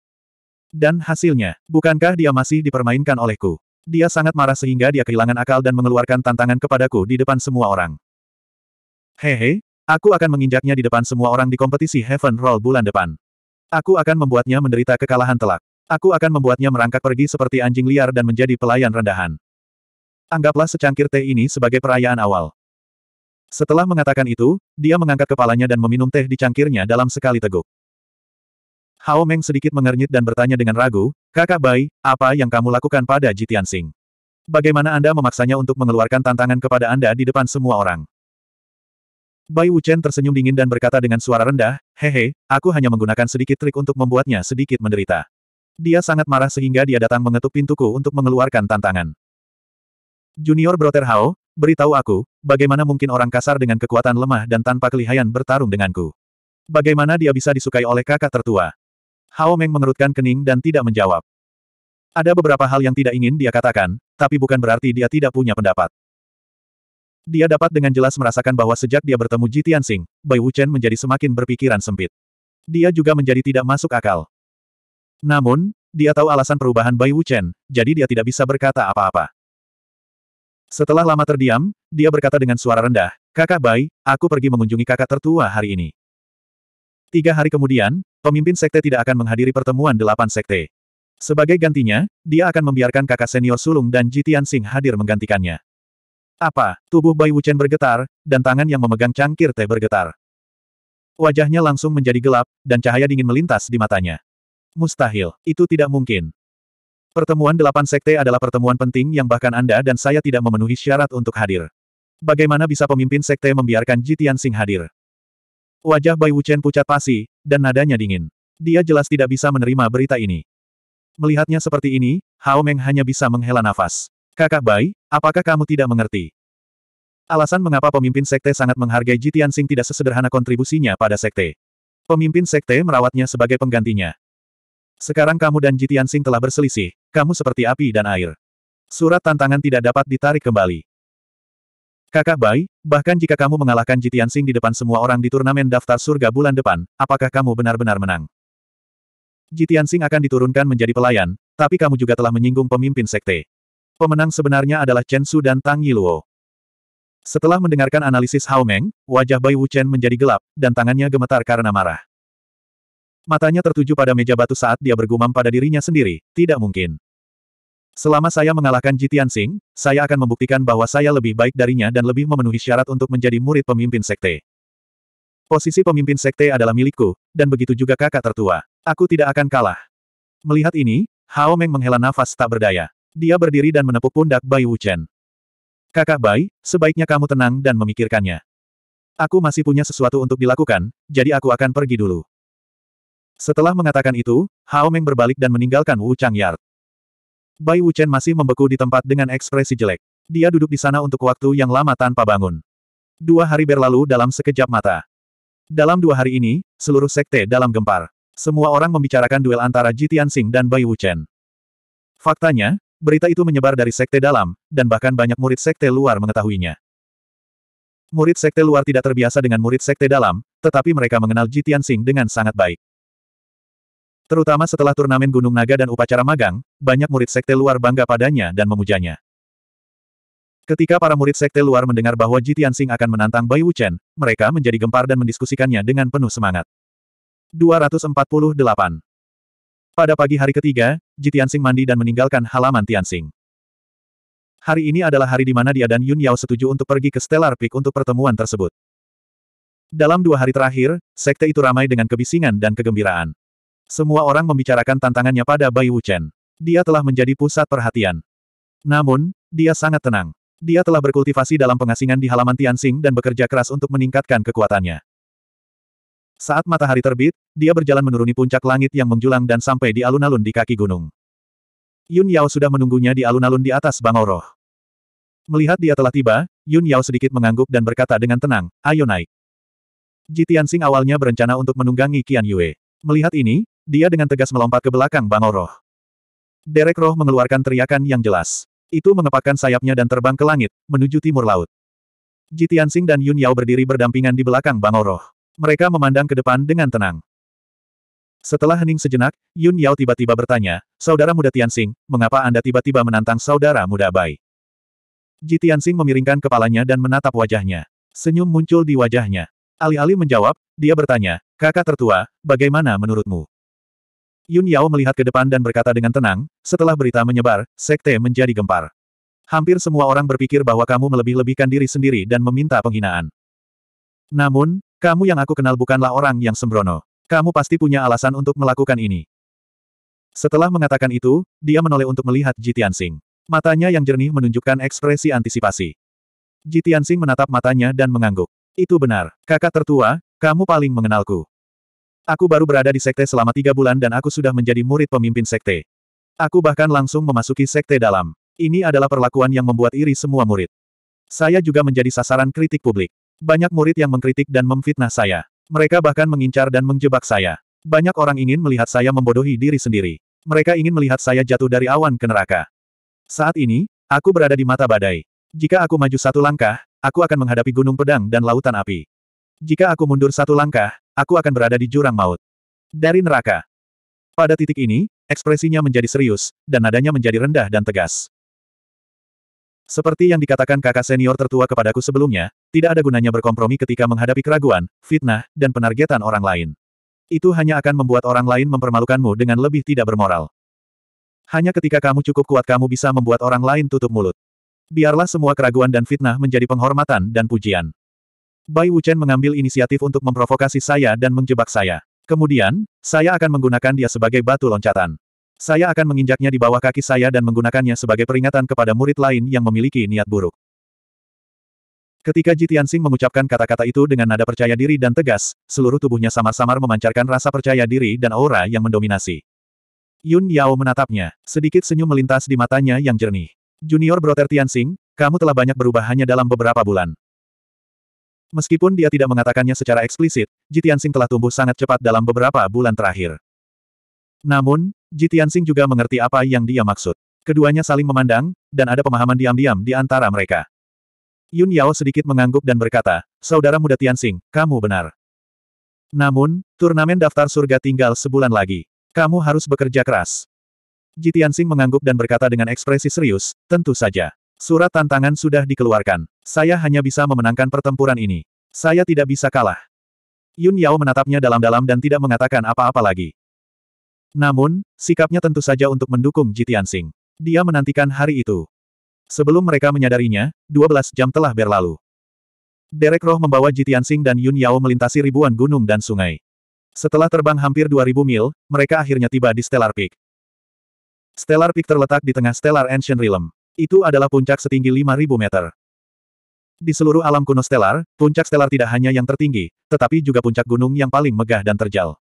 Dan hasilnya, bukankah dia masih dipermainkan olehku? Dia sangat marah sehingga dia kehilangan akal dan mengeluarkan tantangan kepadaku di depan semua orang. Hehe, aku akan menginjaknya di depan semua orang di kompetisi Heaven Roll bulan depan. Aku akan membuatnya menderita kekalahan telak. Aku akan membuatnya merangkak pergi seperti anjing liar dan menjadi pelayan rendahan. Anggaplah secangkir teh ini sebagai perayaan awal. Setelah mengatakan itu, dia mengangkat kepalanya dan meminum teh di cangkirnya dalam sekali teguk. Hao Meng sedikit mengernyit dan bertanya dengan ragu, Kakak Bai, apa yang kamu lakukan pada Jitian Tianxing? Bagaimana Anda memaksanya untuk mengeluarkan tantangan kepada Anda di depan semua orang? Bai Wuchen tersenyum dingin dan berkata dengan suara rendah, Hehe, aku hanya menggunakan sedikit trik untuk membuatnya sedikit menderita. Dia sangat marah sehingga dia datang mengetuk pintuku untuk mengeluarkan tantangan. Junior Brother Hao, beritahu aku, bagaimana mungkin orang kasar dengan kekuatan lemah dan tanpa kelihayan bertarung denganku? Bagaimana dia bisa disukai oleh kakak tertua? Hao Meng mengerutkan kening dan tidak menjawab. Ada beberapa hal yang tidak ingin dia katakan, tapi bukan berarti dia tidak punya pendapat. Dia dapat dengan jelas merasakan bahwa sejak dia bertemu Ji Tianxing, Bai Wuchen menjadi semakin berpikiran sempit. Dia juga menjadi tidak masuk akal. Namun, dia tahu alasan perubahan Bai Wuchen, jadi dia tidak bisa berkata apa-apa. Setelah lama terdiam, dia berkata dengan suara rendah, Kakak Bai, aku pergi mengunjungi kakak tertua hari ini. Tiga hari kemudian, pemimpin sekte tidak akan menghadiri pertemuan delapan sekte. Sebagai gantinya, dia akan membiarkan kakak senior sulung dan Jitian Sing hadir menggantikannya. Apa? Tubuh Bai Wuchen bergetar, dan tangan yang memegang cangkir teh bergetar. Wajahnya langsung menjadi gelap, dan cahaya dingin melintas di matanya. Mustahil, itu tidak mungkin. Pertemuan delapan sekte adalah pertemuan penting yang bahkan Anda dan saya tidak memenuhi syarat untuk hadir. Bagaimana bisa pemimpin sekte membiarkan Jitian Sing hadir? Wajah Bai Wuchen pucat pasi, dan nadanya dingin. Dia jelas tidak bisa menerima berita ini. Melihatnya seperti ini, Hao Meng hanya bisa menghela nafas. Kakak Bai, apakah kamu tidak mengerti? Alasan mengapa pemimpin sekte sangat menghargai Jitian Sing tidak sesederhana kontribusinya pada sekte. Pemimpin sekte merawatnya sebagai penggantinya. Sekarang kamu dan Jitian Sing telah berselisih, kamu seperti api dan air. Surat tantangan tidak dapat ditarik kembali. Kakak Bai, bahkan jika kamu mengalahkan Jitian Sing di depan semua orang di turnamen daftar surga bulan depan, apakah kamu benar-benar menang? Jitian Sing akan diturunkan menjadi pelayan, tapi kamu juga telah menyinggung pemimpin sekte. Pemenang sebenarnya adalah Chen Su dan Tang Yiluo. Setelah mendengarkan analisis Hao Meng, wajah Bai Wuchen menjadi gelap, dan tangannya gemetar karena marah. Matanya tertuju pada meja batu saat dia bergumam pada dirinya sendiri, tidak mungkin. Selama saya mengalahkan Jitian Sing, saya akan membuktikan bahwa saya lebih baik darinya dan lebih memenuhi syarat untuk menjadi murid pemimpin sekte. Posisi pemimpin sekte adalah milikku, dan begitu juga kakak tertua. Aku tidak akan kalah. Melihat ini, Hao Meng menghela nafas tak berdaya. Dia berdiri dan menepuk pundak Bai Wuchen. Kakak Bai, sebaiknya kamu tenang dan memikirkannya. Aku masih punya sesuatu untuk dilakukan, jadi aku akan pergi dulu. Setelah mengatakan itu, Hao Meng berbalik dan meninggalkan Wu Chang Yard. Bai Wuchen masih membeku di tempat dengan ekspresi jelek. Dia duduk di sana untuk waktu yang lama tanpa bangun. Dua hari berlalu dalam sekejap mata. Dalam dua hari ini, seluruh sekte dalam gempar. Semua orang membicarakan duel antara Ji Tianxing dan Bai Wuchen. Faktanya, berita itu menyebar dari sekte dalam, dan bahkan banyak murid sekte luar mengetahuinya. Murid sekte luar tidak terbiasa dengan murid sekte dalam, tetapi mereka mengenal Ji Tianxing dengan sangat baik. Terutama setelah turnamen Gunung Naga dan upacara magang, banyak murid sekte luar bangga padanya dan memujanya. Ketika para murid sekte luar mendengar bahwa Ji Tianxing akan menantang Bai Wuchen, mereka menjadi gempar dan mendiskusikannya dengan penuh semangat. 248. Pada pagi hari ketiga, Ji Tianxing mandi dan meninggalkan halaman Tianxing. Hari ini adalah hari di mana dia dan Yun Yao setuju untuk pergi ke Stellar Peak untuk pertemuan tersebut. Dalam dua hari terakhir, sekte itu ramai dengan kebisingan dan kegembiraan. Semua orang membicarakan tantangannya pada Bai Wuchen. Dia telah menjadi pusat perhatian. Namun, dia sangat tenang. Dia telah berkultivasi dalam pengasingan di halaman Tianxing dan bekerja keras untuk meningkatkan kekuatannya. Saat matahari terbit, dia berjalan menuruni puncak langit yang menjulang dan sampai di alun-alun di kaki gunung. Yun Yao sudah menunggunya di alun-alun di atas Bangoroh. Melihat dia telah tiba, Yun Yao sedikit mengangguk dan berkata dengan tenang, ayo naik. Ji Tianxing awalnya berencana untuk menunggangi Qian Yue. Melihat ini, dia dengan tegas melompat ke belakang Bangau Roh. Derek Roh mengeluarkan teriakan yang jelas. Itu mengepakkan sayapnya dan terbang ke langit, menuju timur laut. Jitiansing dan Yun Yao berdiri berdampingan di belakang Bangau Roh. Mereka memandang ke depan dengan tenang. Setelah hening sejenak, Yun Yao tiba-tiba bertanya, Saudara muda Tiansing, mengapa Anda tiba-tiba menantang saudara muda Bai? Jitiansing memiringkan kepalanya dan menatap wajahnya. Senyum muncul di wajahnya. Alih-alih menjawab, dia bertanya, Kakak tertua, bagaimana menurutmu? Yun Yao melihat ke depan dan berkata dengan tenang, setelah berita menyebar, sekte menjadi gempar. Hampir semua orang berpikir bahwa kamu melebih-lebihkan diri sendiri dan meminta penghinaan. Namun, kamu yang aku kenal bukanlah orang yang sembrono. Kamu pasti punya alasan untuk melakukan ini. Setelah mengatakan itu, dia menoleh untuk melihat Jitian Matanya yang jernih menunjukkan ekspresi antisipasi. Jitian menatap matanya dan mengangguk. Itu benar, kakak tertua, kamu paling mengenalku. Aku baru berada di sekte selama tiga bulan dan aku sudah menjadi murid pemimpin sekte. Aku bahkan langsung memasuki sekte dalam. Ini adalah perlakuan yang membuat iri semua murid. Saya juga menjadi sasaran kritik publik. Banyak murid yang mengkritik dan memfitnah saya. Mereka bahkan mengincar dan menjebak saya. Banyak orang ingin melihat saya membodohi diri sendiri. Mereka ingin melihat saya jatuh dari awan ke neraka. Saat ini, aku berada di mata badai. Jika aku maju satu langkah, aku akan menghadapi gunung pedang dan lautan api. Jika aku mundur satu langkah, Aku akan berada di jurang maut. Dari neraka. Pada titik ini, ekspresinya menjadi serius, dan nadanya menjadi rendah dan tegas. Seperti yang dikatakan kakak senior tertua kepadaku sebelumnya, tidak ada gunanya berkompromi ketika menghadapi keraguan, fitnah, dan penargetan orang lain. Itu hanya akan membuat orang lain mempermalukanmu dengan lebih tidak bermoral. Hanya ketika kamu cukup kuat kamu bisa membuat orang lain tutup mulut. Biarlah semua keraguan dan fitnah menjadi penghormatan dan pujian. Bai Wuchen mengambil inisiatif untuk memprovokasi saya dan menjebak saya. Kemudian, saya akan menggunakan dia sebagai batu loncatan. Saya akan menginjaknya di bawah kaki saya dan menggunakannya sebagai peringatan kepada murid lain yang memiliki niat buruk. Ketika Sing mengucapkan kata-kata itu dengan nada percaya diri dan tegas, seluruh tubuhnya samar-samar memancarkan rasa percaya diri dan aura yang mendominasi. Yun Yao menatapnya, sedikit senyum melintas di matanya yang jernih. Junior Tian Sing, kamu telah banyak berubah hanya dalam beberapa bulan. Meskipun dia tidak mengatakannya secara eksplisit, Jitiansing telah tumbuh sangat cepat dalam beberapa bulan terakhir. Namun, Jitiansing juga mengerti apa yang dia maksud. Keduanya saling memandang, dan ada pemahaman diam-diam di antara mereka. Yun Yao sedikit mengangguk dan berkata, Saudara muda Tianxing, kamu benar. Namun, turnamen daftar surga tinggal sebulan lagi. Kamu harus bekerja keras. Jitiansing mengangguk dan berkata dengan ekspresi serius, tentu saja. Surat tantangan sudah dikeluarkan. Saya hanya bisa memenangkan pertempuran ini. Saya tidak bisa kalah. Yun Yao menatapnya dalam-dalam dan tidak mengatakan apa-apa lagi. Namun, sikapnya tentu saja untuk mendukung Ji Tianxing. Dia menantikan hari itu. Sebelum mereka menyadarinya, 12 jam telah berlalu. Derek roh membawa Ji Tianxing dan Yun Yao melintasi ribuan gunung dan sungai. Setelah terbang hampir 2000 mil, mereka akhirnya tiba di Stellar Peak. Stellar Peak terletak di tengah Stellar Ancient Realm. Itu adalah puncak setinggi 5.000 meter. Di seluruh alam kuno stelar, puncak stelar tidak hanya yang tertinggi, tetapi juga puncak gunung yang paling megah dan terjal.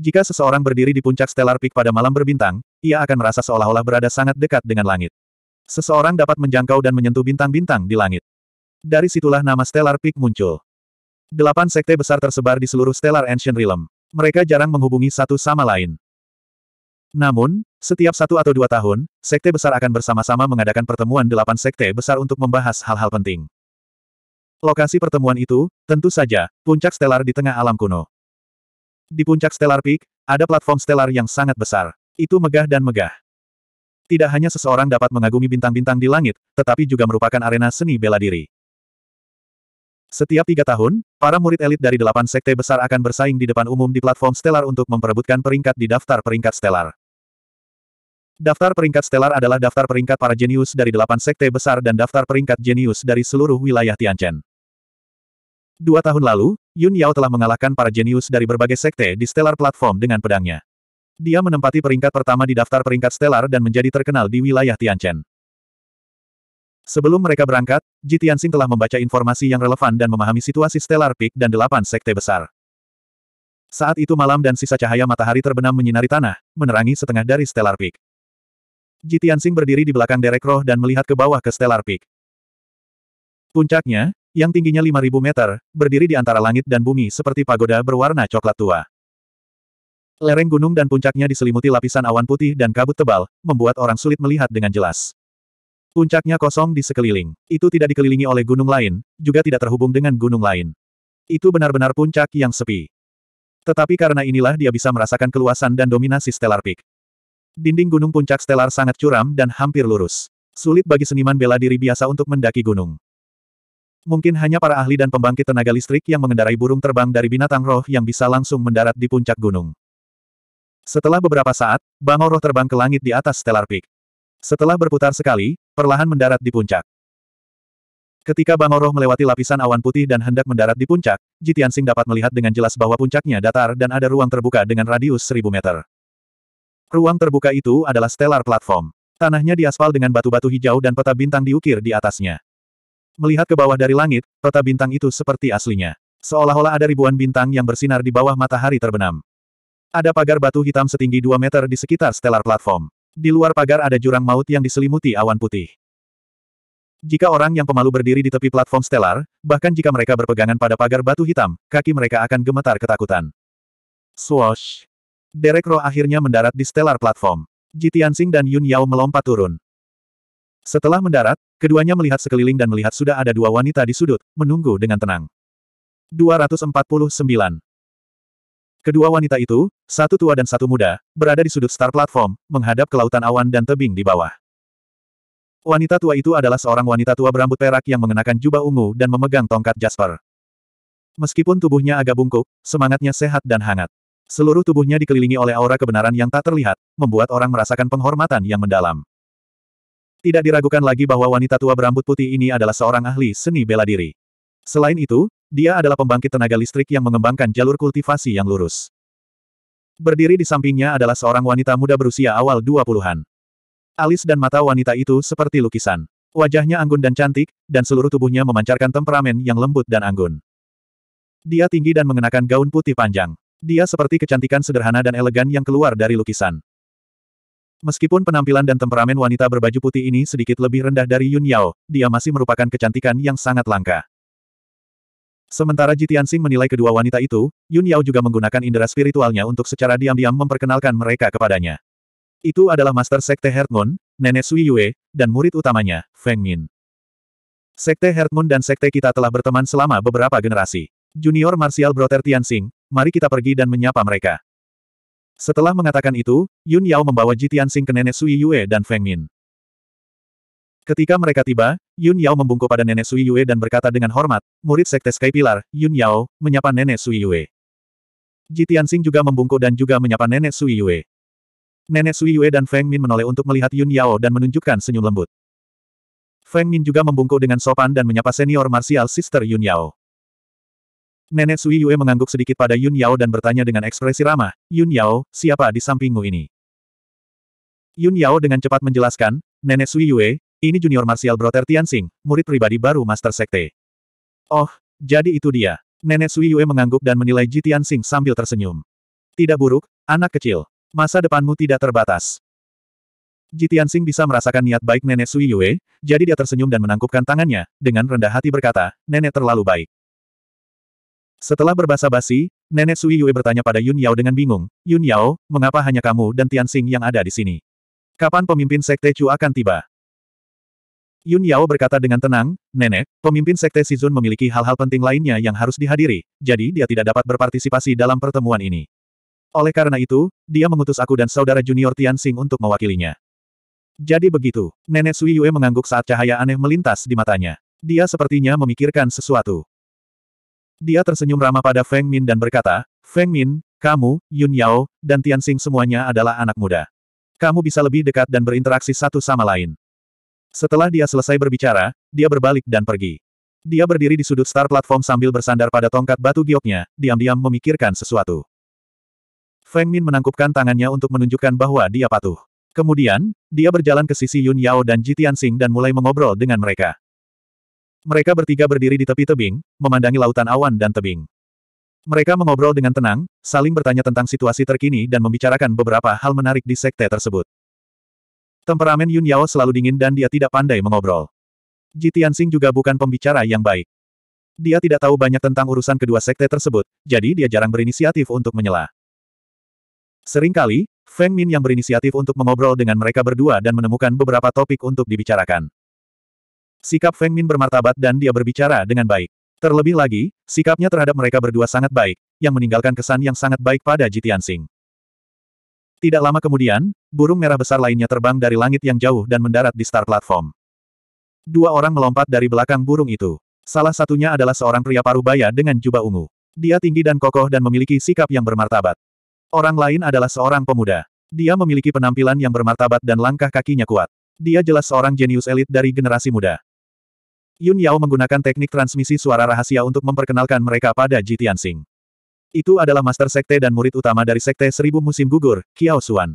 Jika seseorang berdiri di puncak stelar peak pada malam berbintang, ia akan merasa seolah-olah berada sangat dekat dengan langit. Seseorang dapat menjangkau dan menyentuh bintang-bintang di langit. Dari situlah nama stelar peak muncul. Delapan sekte besar tersebar di seluruh stelar ancient realm. Mereka jarang menghubungi satu sama lain. Namun, setiap satu atau dua tahun, sekte besar akan bersama-sama mengadakan pertemuan delapan sekte besar untuk membahas hal-hal penting. Lokasi pertemuan itu, tentu saja, puncak stelar di tengah alam kuno. Di puncak Stellar Peak, ada platform stelar yang sangat besar. Itu megah dan megah. Tidak hanya seseorang dapat mengagumi bintang-bintang di langit, tetapi juga merupakan arena seni bela diri. Setiap tiga tahun, para murid elit dari delapan sekte besar akan bersaing di depan umum di platform stelar untuk memperebutkan peringkat di daftar peringkat stelar. Daftar peringkat stelar adalah daftar peringkat para jenius dari delapan sekte besar dan daftar peringkat jenius dari seluruh wilayah Tianchen. Dua tahun lalu, Yun Yao telah mengalahkan para jenius dari berbagai sekte di stelar platform dengan pedangnya. Dia menempati peringkat pertama di daftar peringkat stelar dan menjadi terkenal di wilayah Tianchen. Sebelum mereka berangkat, Ji telah membaca informasi yang relevan dan memahami situasi Stellar Peak dan delapan sekte besar. Saat itu malam dan sisa cahaya matahari terbenam menyinari tanah, menerangi setengah dari Stellar Peak. Ji berdiri di belakang derek roh dan melihat ke bawah ke Stellar Peak. Puncaknya, yang tingginya 5.000 meter, berdiri di antara langit dan bumi seperti pagoda berwarna coklat tua. Lereng gunung dan puncaknya diselimuti lapisan awan putih dan kabut tebal, membuat orang sulit melihat dengan jelas. Puncaknya kosong di sekeliling. Itu tidak dikelilingi oleh gunung lain, juga tidak terhubung dengan gunung lain. Itu benar-benar puncak yang sepi. Tetapi karena inilah dia bisa merasakan keluasan dan dominasi Stellar Peak. Dinding gunung puncak Stellar sangat curam dan hampir lurus. Sulit bagi seniman bela diri biasa untuk mendaki gunung. Mungkin hanya para ahli dan pembangkit tenaga listrik yang mengendarai burung terbang dari binatang roh yang bisa langsung mendarat di puncak gunung. Setelah beberapa saat, bangau roh terbang ke langit di atas Stellar Peak. Setelah berputar sekali, perlahan mendarat di puncak. Ketika Bang Bangoroh melewati lapisan awan putih dan hendak mendarat di puncak, Jitiansing dapat melihat dengan jelas bahwa puncaknya datar dan ada ruang terbuka dengan radius seribu meter. Ruang terbuka itu adalah stellar platform. Tanahnya diaspal dengan batu-batu hijau dan peta bintang diukir di atasnya. Melihat ke bawah dari langit, peta bintang itu seperti aslinya. Seolah-olah ada ribuan bintang yang bersinar di bawah matahari terbenam. Ada pagar batu hitam setinggi 2 meter di sekitar stellar platform. Di luar pagar ada jurang maut yang diselimuti awan putih. Jika orang yang pemalu berdiri di tepi platform stelar, bahkan jika mereka berpegangan pada pagar batu hitam, kaki mereka akan gemetar ketakutan. Swoosh! Derek Roh akhirnya mendarat di stelar platform. Jitiansing dan Yun Yao melompat turun. Setelah mendarat, keduanya melihat sekeliling dan melihat sudah ada dua wanita di sudut, menunggu dengan tenang. 249. Kedua wanita itu, satu tua dan satu muda, berada di sudut star platform, menghadap ke lautan awan dan tebing di bawah. Wanita tua itu adalah seorang wanita tua berambut perak yang mengenakan jubah ungu dan memegang tongkat Jasper. Meskipun tubuhnya agak bungkuk, semangatnya sehat dan hangat. Seluruh tubuhnya dikelilingi oleh aura kebenaran yang tak terlihat, membuat orang merasakan penghormatan yang mendalam. Tidak diragukan lagi bahwa wanita tua berambut putih ini adalah seorang ahli seni bela diri. Selain itu, dia adalah pembangkit tenaga listrik yang mengembangkan jalur kultivasi yang lurus. Berdiri di sampingnya adalah seorang wanita muda berusia awal dua puluhan. Alis dan mata wanita itu seperti lukisan. Wajahnya anggun dan cantik, dan seluruh tubuhnya memancarkan temperamen yang lembut dan anggun. Dia tinggi dan mengenakan gaun putih panjang. Dia seperti kecantikan sederhana dan elegan yang keluar dari lukisan. Meskipun penampilan dan temperamen wanita berbaju putih ini sedikit lebih rendah dari Yun Yao, dia masih merupakan kecantikan yang sangat langka. Sementara Jitiansing menilai kedua wanita itu, Yun Yao juga menggunakan indera spiritualnya untuk secara diam-diam memperkenalkan mereka kepadanya. Itu adalah Master Sekte Hertmon, Nenek Sui Yue, dan murid utamanya, Feng Min. Sekte Hertmon dan Sekte kita telah berteman selama beberapa generasi. Junior Martial Brother Tianxing, mari kita pergi dan menyapa mereka. Setelah mengatakan itu, Yun Yao membawa Jitiansing ke Nenek Sui Yue dan Feng Min. Ketika mereka tiba, Yun Yao membungkuk pada nenek Sui Yue dan berkata dengan hormat, murid sekte Sky Pilar, Yun Yao, menyapa nenek Sui Yue. Ji Tianxing juga membungkuk dan juga menyapa nenek Sui Yue. Nenek Sui Yue dan Feng Min menoleh untuk melihat Yun Yao dan menunjukkan senyum lembut. Feng Min juga membungkuk dengan sopan dan menyapa senior martial sister Yun Yao. Nenek Sui Yue mengangguk sedikit pada Yun Yao dan bertanya dengan ekspresi ramah, Yun Yao, siapa di sampingmu ini? Yun Yao dengan cepat menjelaskan, Nenek Sui Yue, ini junior martial brother Xing, murid pribadi baru Master Sekte. Oh, jadi itu dia. Nenek Sui Yue mengangguk dan menilai Ji Tianxing sambil tersenyum. Tidak buruk, anak kecil. Masa depanmu tidak terbatas. Ji Tianxing bisa merasakan niat baik Nenek Sui Yue, jadi dia tersenyum dan menangkupkan tangannya, dengan rendah hati berkata, Nenek terlalu baik. Setelah berbahasa basi, Nenek Sui Yue bertanya pada Yun Yao dengan bingung, Yun Yao, mengapa hanya kamu dan Tianxing yang ada di sini? Kapan pemimpin Sekte Chu akan tiba? Yun Yao berkata dengan tenang, Nenek, pemimpin Sekte Sizun memiliki hal-hal penting lainnya yang harus dihadiri, jadi dia tidak dapat berpartisipasi dalam pertemuan ini. Oleh karena itu, dia mengutus aku dan saudara junior Tianxing untuk mewakilinya. Jadi begitu, Nenek Sui Yue mengangguk saat cahaya aneh melintas di matanya. Dia sepertinya memikirkan sesuatu. Dia tersenyum ramah pada Feng Min dan berkata, Feng Min, kamu, Yun Yao, dan Tianxing semuanya adalah anak muda. Kamu bisa lebih dekat dan berinteraksi satu sama lain. Setelah dia selesai berbicara, dia berbalik dan pergi. Dia berdiri di sudut star platform sambil bersandar pada tongkat batu gioknya, diam-diam memikirkan sesuatu. Feng Min menangkupkan tangannya untuk menunjukkan bahwa dia patuh. Kemudian, dia berjalan ke sisi Yun Yao dan Ji Tianxing dan mulai mengobrol dengan mereka. Mereka bertiga berdiri di tepi tebing, memandangi lautan awan dan tebing. Mereka mengobrol dengan tenang, saling bertanya tentang situasi terkini dan membicarakan beberapa hal menarik di sekte tersebut. Temperamen Yun Yao selalu dingin dan dia tidak pandai mengobrol. Ji Tianxing juga bukan pembicara yang baik. Dia tidak tahu banyak tentang urusan kedua sekte tersebut, jadi dia jarang berinisiatif untuk menyela. Seringkali, Feng Min yang berinisiatif untuk mengobrol dengan mereka berdua dan menemukan beberapa topik untuk dibicarakan. Sikap Feng Min bermartabat dan dia berbicara dengan baik. Terlebih lagi, sikapnya terhadap mereka berdua sangat baik, yang meninggalkan kesan yang sangat baik pada Ji Tianxing. Tidak lama kemudian, burung merah besar lainnya terbang dari langit yang jauh dan mendarat di star platform. Dua orang melompat dari belakang burung itu. Salah satunya adalah seorang pria paruh baya dengan jubah ungu. Dia tinggi dan kokoh dan memiliki sikap yang bermartabat. Orang lain adalah seorang pemuda. Dia memiliki penampilan yang bermartabat dan langkah kakinya kuat. Dia jelas seorang jenius elit dari generasi muda. Yun Yao menggunakan teknik transmisi suara rahasia untuk memperkenalkan mereka pada Jitian Singh. Itu adalah master sekte dan murid utama dari sekte seribu musim gugur, Kiao Xuan.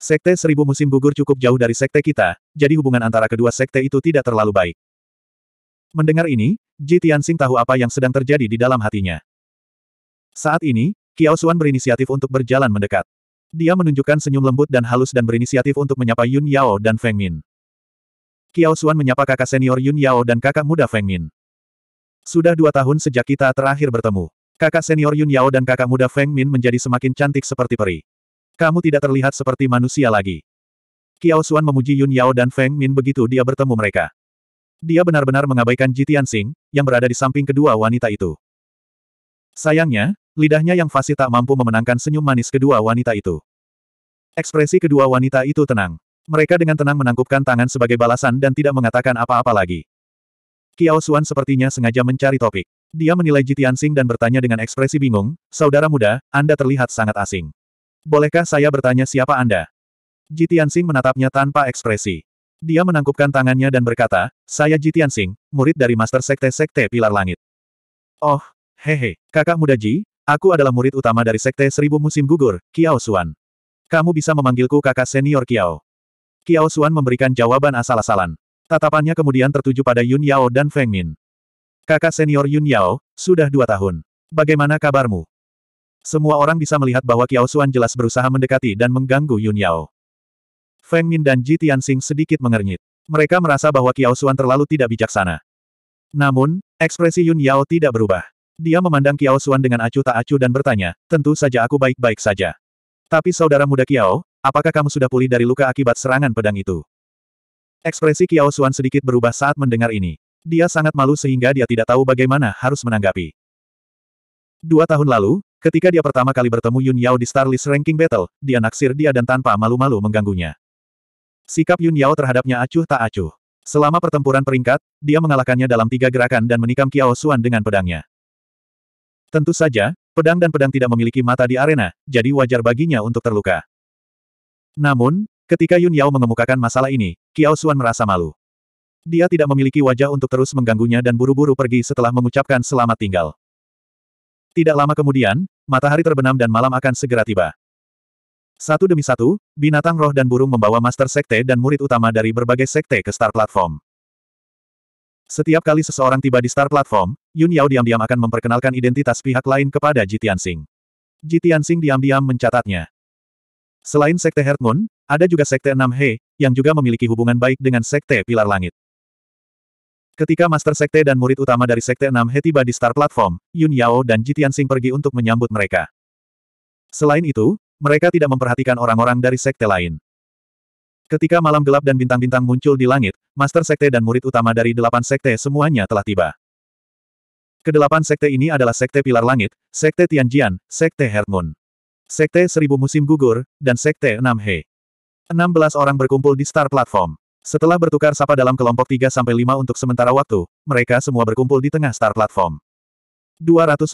Sekte seribu musim gugur cukup jauh dari sekte kita, jadi hubungan antara kedua sekte itu tidak terlalu baik. Mendengar ini, Ji Tianxing tahu apa yang sedang terjadi di dalam hatinya. Saat ini, Kiao Xuan berinisiatif untuk berjalan mendekat. Dia menunjukkan senyum lembut dan halus dan berinisiatif untuk menyapa Yun Yao dan Feng Min. Kiao Xuan menyapa kakak senior Yun Yao dan kakak muda Feng Min. Sudah dua tahun sejak kita terakhir bertemu. Kakak senior Yun Yao dan kakak muda Feng Min menjadi semakin cantik seperti peri. Kamu tidak terlihat seperti manusia lagi. Kiao Xuan memuji Yun Yao dan Feng Min begitu dia bertemu mereka. Dia benar-benar mengabaikan Jitian Sing, yang berada di samping kedua wanita itu. Sayangnya, lidahnya yang fasih tak mampu memenangkan senyum manis kedua wanita itu. Ekspresi kedua wanita itu tenang. Mereka dengan tenang menangkupkan tangan sebagai balasan dan tidak mengatakan apa-apa lagi. Kiao Xuan sepertinya sengaja mencari topik. Dia menilai Jitiansing dan bertanya dengan ekspresi bingung, Saudara muda, Anda terlihat sangat asing. Bolehkah saya bertanya siapa Anda? Jitiansing menatapnya tanpa ekspresi. Dia menangkupkan tangannya dan berkata, Saya Jitiansing, murid dari Master Sekte Sekte Pilar Langit. Oh, hehe, kakak muda Ji, aku adalah murid utama dari Sekte Seribu Musim Gugur, Kiao Suan. Kamu bisa memanggilku kakak senior Kiao. Kiao Suan memberikan jawaban asal-asalan. Tatapannya kemudian tertuju pada Yun Yao dan Feng Min. Kakak senior Yun Yao, sudah dua tahun. Bagaimana kabarmu? Semua orang bisa melihat bahwa Kiao Xuan jelas berusaha mendekati dan mengganggu Yun Yao. Feng Min dan Ji Tianxing sedikit mengernyit. Mereka merasa bahwa Kiao Xuan terlalu tidak bijaksana. Namun, ekspresi Yun Yao tidak berubah. Dia memandang Kiao Xuan dengan acuh tak acuh dan bertanya, tentu saja aku baik-baik saja. Tapi saudara muda Kiao, apakah kamu sudah pulih dari luka akibat serangan pedang itu? Ekspresi Kiao Xuan sedikit berubah saat mendengar ini. Dia sangat malu sehingga dia tidak tahu bagaimana harus menanggapi. Dua tahun lalu, ketika dia pertama kali bertemu Yun Yao di Starlist Ranking Battle, dia naksir dia dan tanpa malu-malu mengganggunya. Sikap Yun Yao terhadapnya acuh tak acuh. Selama pertempuran peringkat, dia mengalahkannya dalam tiga gerakan dan menikam Kiao Suan dengan pedangnya. Tentu saja, pedang dan pedang tidak memiliki mata di arena, jadi wajar baginya untuk terluka. Namun, ketika Yun Yao mengemukakan masalah ini, Kiao Suan merasa malu. Dia tidak memiliki wajah untuk terus mengganggunya dan buru-buru pergi setelah mengucapkan selamat tinggal. Tidak lama kemudian, matahari terbenam dan malam akan segera tiba. Satu demi satu, binatang roh dan burung membawa master sekte dan murid utama dari berbagai sekte ke star platform. Setiap kali seseorang tiba di Star Platform, Yun Yao diam-diam akan memperkenalkan identitas pihak lain kepada Jitian Sing. Jitian Sing diam-diam mencatatnya. Selain Sekte Heart ada juga Sekte 6 He, yang juga memiliki hubungan baik dengan Sekte Pilar Langit. Ketika Master Sekte dan murid utama dari Sekte 6 He tiba di Star Platform, Yun Yao dan Ji Tianxing pergi untuk menyambut mereka. Selain itu, mereka tidak memperhatikan orang-orang dari Sekte lain. Ketika malam gelap dan bintang-bintang muncul di langit, Master Sekte dan murid utama dari delapan Sekte semuanya telah tiba. Kedelapan Sekte ini adalah Sekte Pilar Langit, Sekte Tianjian, Sekte Hermun. Sekte Seribu Musim Gugur, dan Sekte 6 He. 16 orang berkumpul di Star Platform. Setelah bertukar sapa dalam kelompok 3-5 untuk sementara waktu, mereka semua berkumpul di tengah star platform. 250.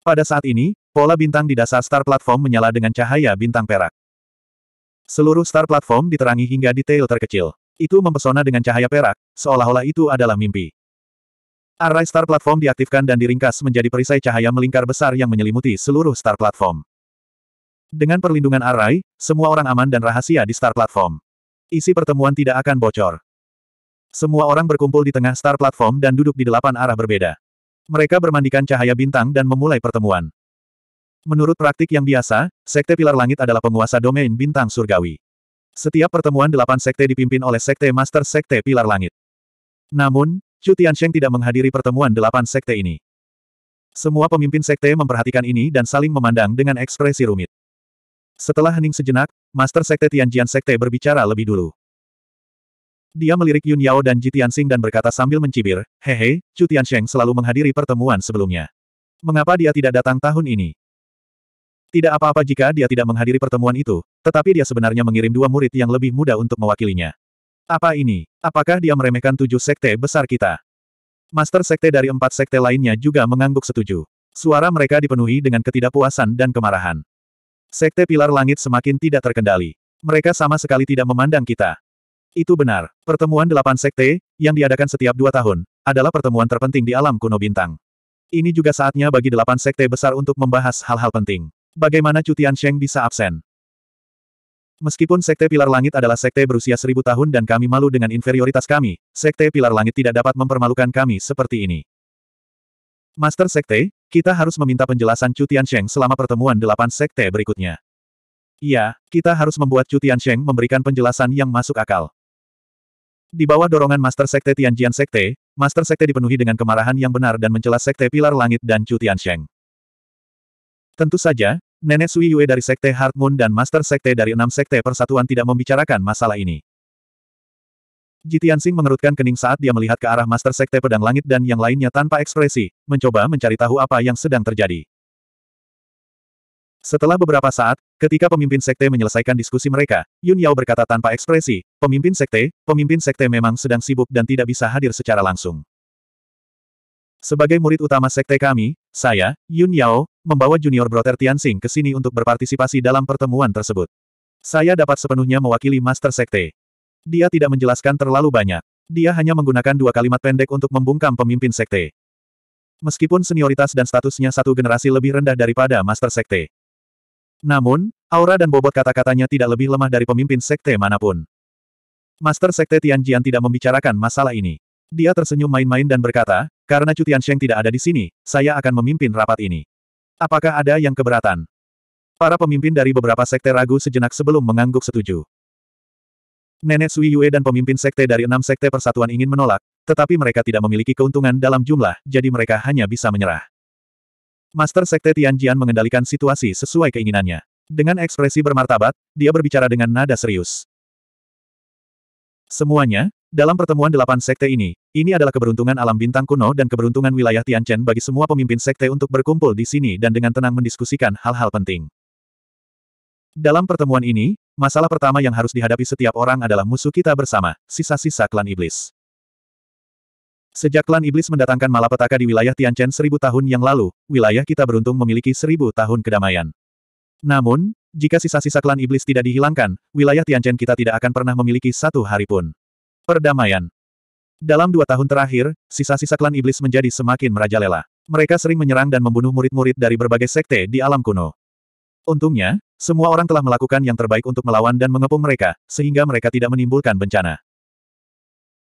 Pada saat ini, pola bintang di dasar star platform menyala dengan cahaya bintang perak. Seluruh star platform diterangi hingga detail terkecil. Itu mempesona dengan cahaya perak, seolah-olah itu adalah mimpi. Array star platform diaktifkan dan diringkas menjadi perisai cahaya melingkar besar yang menyelimuti seluruh star platform. Dengan perlindungan Array, semua orang aman dan rahasia di star platform. Isi pertemuan tidak akan bocor. Semua orang berkumpul di tengah star platform dan duduk di delapan arah berbeda. Mereka bermandikan cahaya bintang dan memulai pertemuan. Menurut praktik yang biasa, Sekte Pilar Langit adalah penguasa domain bintang surgawi. Setiap pertemuan delapan sekte dipimpin oleh Sekte Master Sekte Pilar Langit. Namun, Chu Tiansheng tidak menghadiri pertemuan delapan sekte ini. Semua pemimpin sekte memperhatikan ini dan saling memandang dengan ekspresi rumit. Setelah hening sejenak, Master Sekte Tianjian Sekte berbicara lebih dulu. Dia melirik Yun Yao dan Ji Tianxing dan berkata sambil mencibir, Hehe, Chu Tiansheng selalu menghadiri pertemuan sebelumnya. Mengapa dia tidak datang tahun ini? Tidak apa-apa jika dia tidak menghadiri pertemuan itu, tetapi dia sebenarnya mengirim dua murid yang lebih muda untuk mewakilinya. Apa ini? Apakah dia meremehkan tujuh sekte besar kita? Master sekte dari empat sekte lainnya juga mengangguk setuju. Suara mereka dipenuhi dengan ketidakpuasan dan kemarahan. Sekte Pilar Langit semakin tidak terkendali. Mereka sama sekali tidak memandang kita. Itu benar. Pertemuan delapan sekte, yang diadakan setiap dua tahun, adalah pertemuan terpenting di alam kuno bintang. Ini juga saatnya bagi delapan sekte besar untuk membahas hal-hal penting. Bagaimana Cutian Sheng bisa absen? Meskipun Sekte Pilar Langit adalah sekte berusia seribu tahun dan kami malu dengan inferioritas kami, Sekte Pilar Langit tidak dapat mempermalukan kami seperti ini. Master Sekte, kita harus meminta penjelasan Chu Tiansheng selama pertemuan delapan sekte berikutnya. Iya, kita harus membuat Chu Tiansheng memberikan penjelasan yang masuk akal. Di bawah dorongan Master Sekte Tianjian Sekte, Master Sekte dipenuhi dengan kemarahan yang benar dan mencela Sekte Pilar Langit dan Chu Tiansheng. Tentu saja, Nenek Sui Yue dari Sekte Heart Moon dan Master Sekte dari enam Sekte Persatuan tidak membicarakan masalah ini. Jitian Sing mengerutkan kening saat dia melihat ke arah Master Sekte Pedang Langit dan yang lainnya tanpa ekspresi, mencoba mencari tahu apa yang sedang terjadi. Setelah beberapa saat, ketika pemimpin sekte menyelesaikan diskusi mereka, Yun Yao berkata tanpa ekspresi, pemimpin sekte, pemimpin sekte memang sedang sibuk dan tidak bisa hadir secara langsung. Sebagai murid utama sekte kami, saya, Yun Yao, membawa junior brother Tian Sing ke sini untuk berpartisipasi dalam pertemuan tersebut. Saya dapat sepenuhnya mewakili Master Sekte. Dia tidak menjelaskan terlalu banyak. Dia hanya menggunakan dua kalimat pendek untuk membungkam pemimpin sekte. Meskipun senioritas dan statusnya satu generasi lebih rendah daripada Master Sekte. Namun, aura dan bobot kata-katanya tidak lebih lemah dari pemimpin sekte manapun. Master Sekte Tianjian tidak membicarakan masalah ini. Dia tersenyum main-main dan berkata, karena Cutian Sheng tidak ada di sini, saya akan memimpin rapat ini. Apakah ada yang keberatan? Para pemimpin dari beberapa sekte ragu sejenak sebelum mengangguk setuju. Nenek Sui Yue dan pemimpin sekte dari enam sekte persatuan ingin menolak, tetapi mereka tidak memiliki keuntungan dalam jumlah, jadi mereka hanya bisa menyerah. Master Sekte Tianjian mengendalikan situasi sesuai keinginannya. Dengan ekspresi bermartabat, dia berbicara dengan nada serius. Semuanya, dalam pertemuan delapan sekte ini, ini adalah keberuntungan alam bintang kuno dan keberuntungan wilayah Tianchen bagi semua pemimpin sekte untuk berkumpul di sini dan dengan tenang mendiskusikan hal-hal penting. Dalam pertemuan ini, Masalah pertama yang harus dihadapi setiap orang adalah musuh kita bersama, sisa-sisa klan iblis. Sejak klan iblis mendatangkan malapetaka di wilayah Tianchen seribu tahun yang lalu, wilayah kita beruntung memiliki seribu tahun kedamaian. Namun, jika sisa-sisa klan iblis tidak dihilangkan, wilayah Tianchen kita tidak akan pernah memiliki satu hari pun. Perdamaian Dalam dua tahun terakhir, sisa-sisa klan iblis menjadi semakin merajalela. Mereka sering menyerang dan membunuh murid-murid dari berbagai sekte di alam kuno. Untungnya, semua orang telah melakukan yang terbaik untuk melawan dan mengepung mereka, sehingga mereka tidak menimbulkan bencana.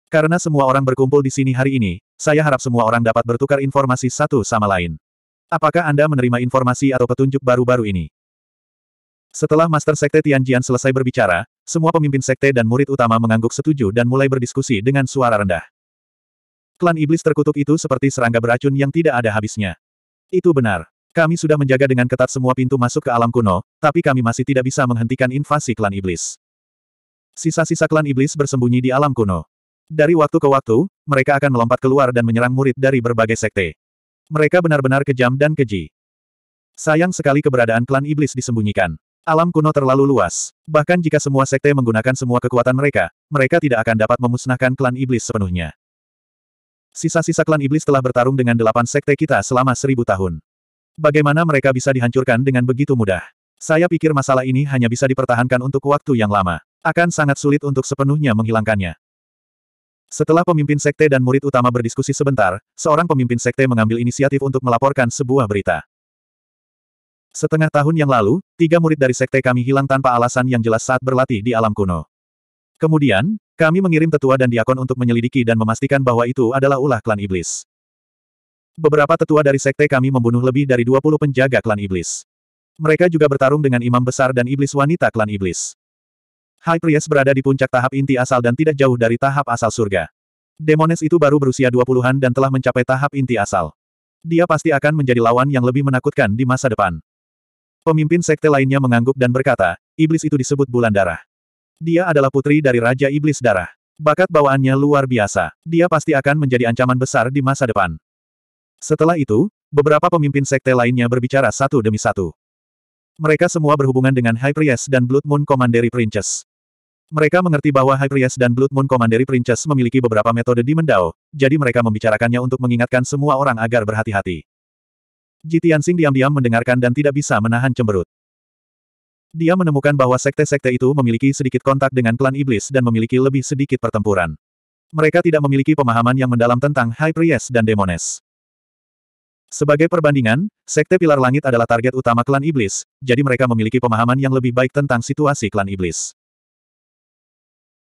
Karena semua orang berkumpul di sini hari ini, saya harap semua orang dapat bertukar informasi satu sama lain. Apakah Anda menerima informasi atau petunjuk baru-baru ini? Setelah Master Sekte Tianjian selesai berbicara, semua pemimpin sekte dan murid utama mengangguk setuju dan mulai berdiskusi dengan suara rendah. Klan iblis terkutuk itu seperti serangga beracun yang tidak ada habisnya. Itu benar. Kami sudah menjaga dengan ketat semua pintu masuk ke alam kuno, tapi kami masih tidak bisa menghentikan invasi klan iblis. Sisa-sisa klan iblis bersembunyi di alam kuno. Dari waktu ke waktu, mereka akan melompat keluar dan menyerang murid dari berbagai sekte. Mereka benar-benar kejam dan keji. Sayang sekali keberadaan klan iblis disembunyikan. Alam kuno terlalu luas. Bahkan jika semua sekte menggunakan semua kekuatan mereka, mereka tidak akan dapat memusnahkan klan iblis sepenuhnya. Sisa-sisa klan iblis telah bertarung dengan delapan sekte kita selama seribu tahun. Bagaimana mereka bisa dihancurkan dengan begitu mudah? Saya pikir masalah ini hanya bisa dipertahankan untuk waktu yang lama. Akan sangat sulit untuk sepenuhnya menghilangkannya. Setelah pemimpin sekte dan murid utama berdiskusi sebentar, seorang pemimpin sekte mengambil inisiatif untuk melaporkan sebuah berita. Setengah tahun yang lalu, tiga murid dari sekte kami hilang tanpa alasan yang jelas saat berlatih di alam kuno. Kemudian, kami mengirim tetua dan diakon untuk menyelidiki dan memastikan bahwa itu adalah ulah klan iblis. Beberapa tetua dari sekte kami membunuh lebih dari 20 penjaga klan iblis. Mereka juga bertarung dengan imam besar dan iblis wanita klan iblis. High Priest berada di puncak tahap inti asal dan tidak jauh dari tahap asal surga. Demones itu baru berusia 20-an dan telah mencapai tahap inti asal. Dia pasti akan menjadi lawan yang lebih menakutkan di masa depan. Pemimpin sekte lainnya mengangguk dan berkata, iblis itu disebut bulan darah. Dia adalah putri dari Raja Iblis Darah. Bakat bawaannya luar biasa. Dia pasti akan menjadi ancaman besar di masa depan. Setelah itu, beberapa pemimpin sekte lainnya berbicara satu demi satu. Mereka semua berhubungan dengan High Priest dan Blood Moon Commandery Princess. Mereka mengerti bahwa High Priest dan Blood Moon Commandery Princess memiliki beberapa metode di Mendao, jadi mereka membicarakannya untuk mengingatkan semua orang agar berhati-hati. Jitiansing diam-diam mendengarkan dan tidak bisa menahan cemberut. Dia menemukan bahwa sekte-sekte itu memiliki sedikit kontak dengan klan iblis dan memiliki lebih sedikit pertempuran. Mereka tidak memiliki pemahaman yang mendalam tentang High Priest dan Demones. Sebagai perbandingan, Sekte Pilar Langit adalah target utama klan iblis, jadi mereka memiliki pemahaman yang lebih baik tentang situasi klan iblis.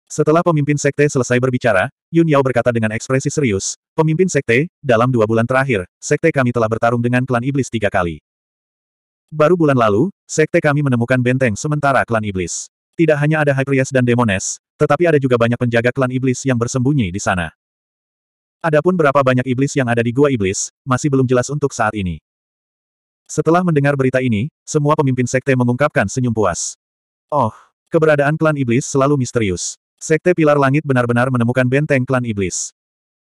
Setelah pemimpin sekte selesai berbicara, Yun Yao berkata dengan ekspresi serius, Pemimpin sekte, dalam dua bulan terakhir, sekte kami telah bertarung dengan klan iblis tiga kali. Baru bulan lalu, sekte kami menemukan benteng sementara klan iblis. Tidak hanya ada Hyperias dan Demones, tetapi ada juga banyak penjaga klan iblis yang bersembunyi di sana. Adapun berapa banyak iblis yang ada di gua iblis, masih belum jelas untuk saat ini. Setelah mendengar berita ini, semua pemimpin sekte mengungkapkan senyum puas. Oh, keberadaan klan iblis selalu misterius. Sekte Pilar Langit benar-benar menemukan benteng klan iblis.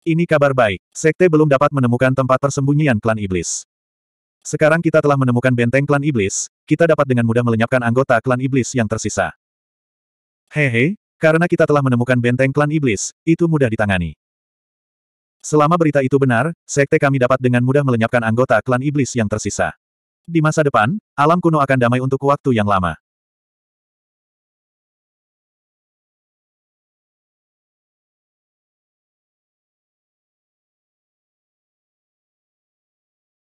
Ini kabar baik, sekte belum dapat menemukan tempat persembunyian klan iblis. Sekarang kita telah menemukan benteng klan iblis, kita dapat dengan mudah melenyapkan anggota klan iblis yang tersisa. Hehe, karena kita telah menemukan benteng klan iblis, itu mudah ditangani. Selama berita itu benar, sekte kami dapat dengan mudah melenyapkan anggota klan iblis yang tersisa. Di masa depan, alam kuno akan damai untuk waktu yang lama.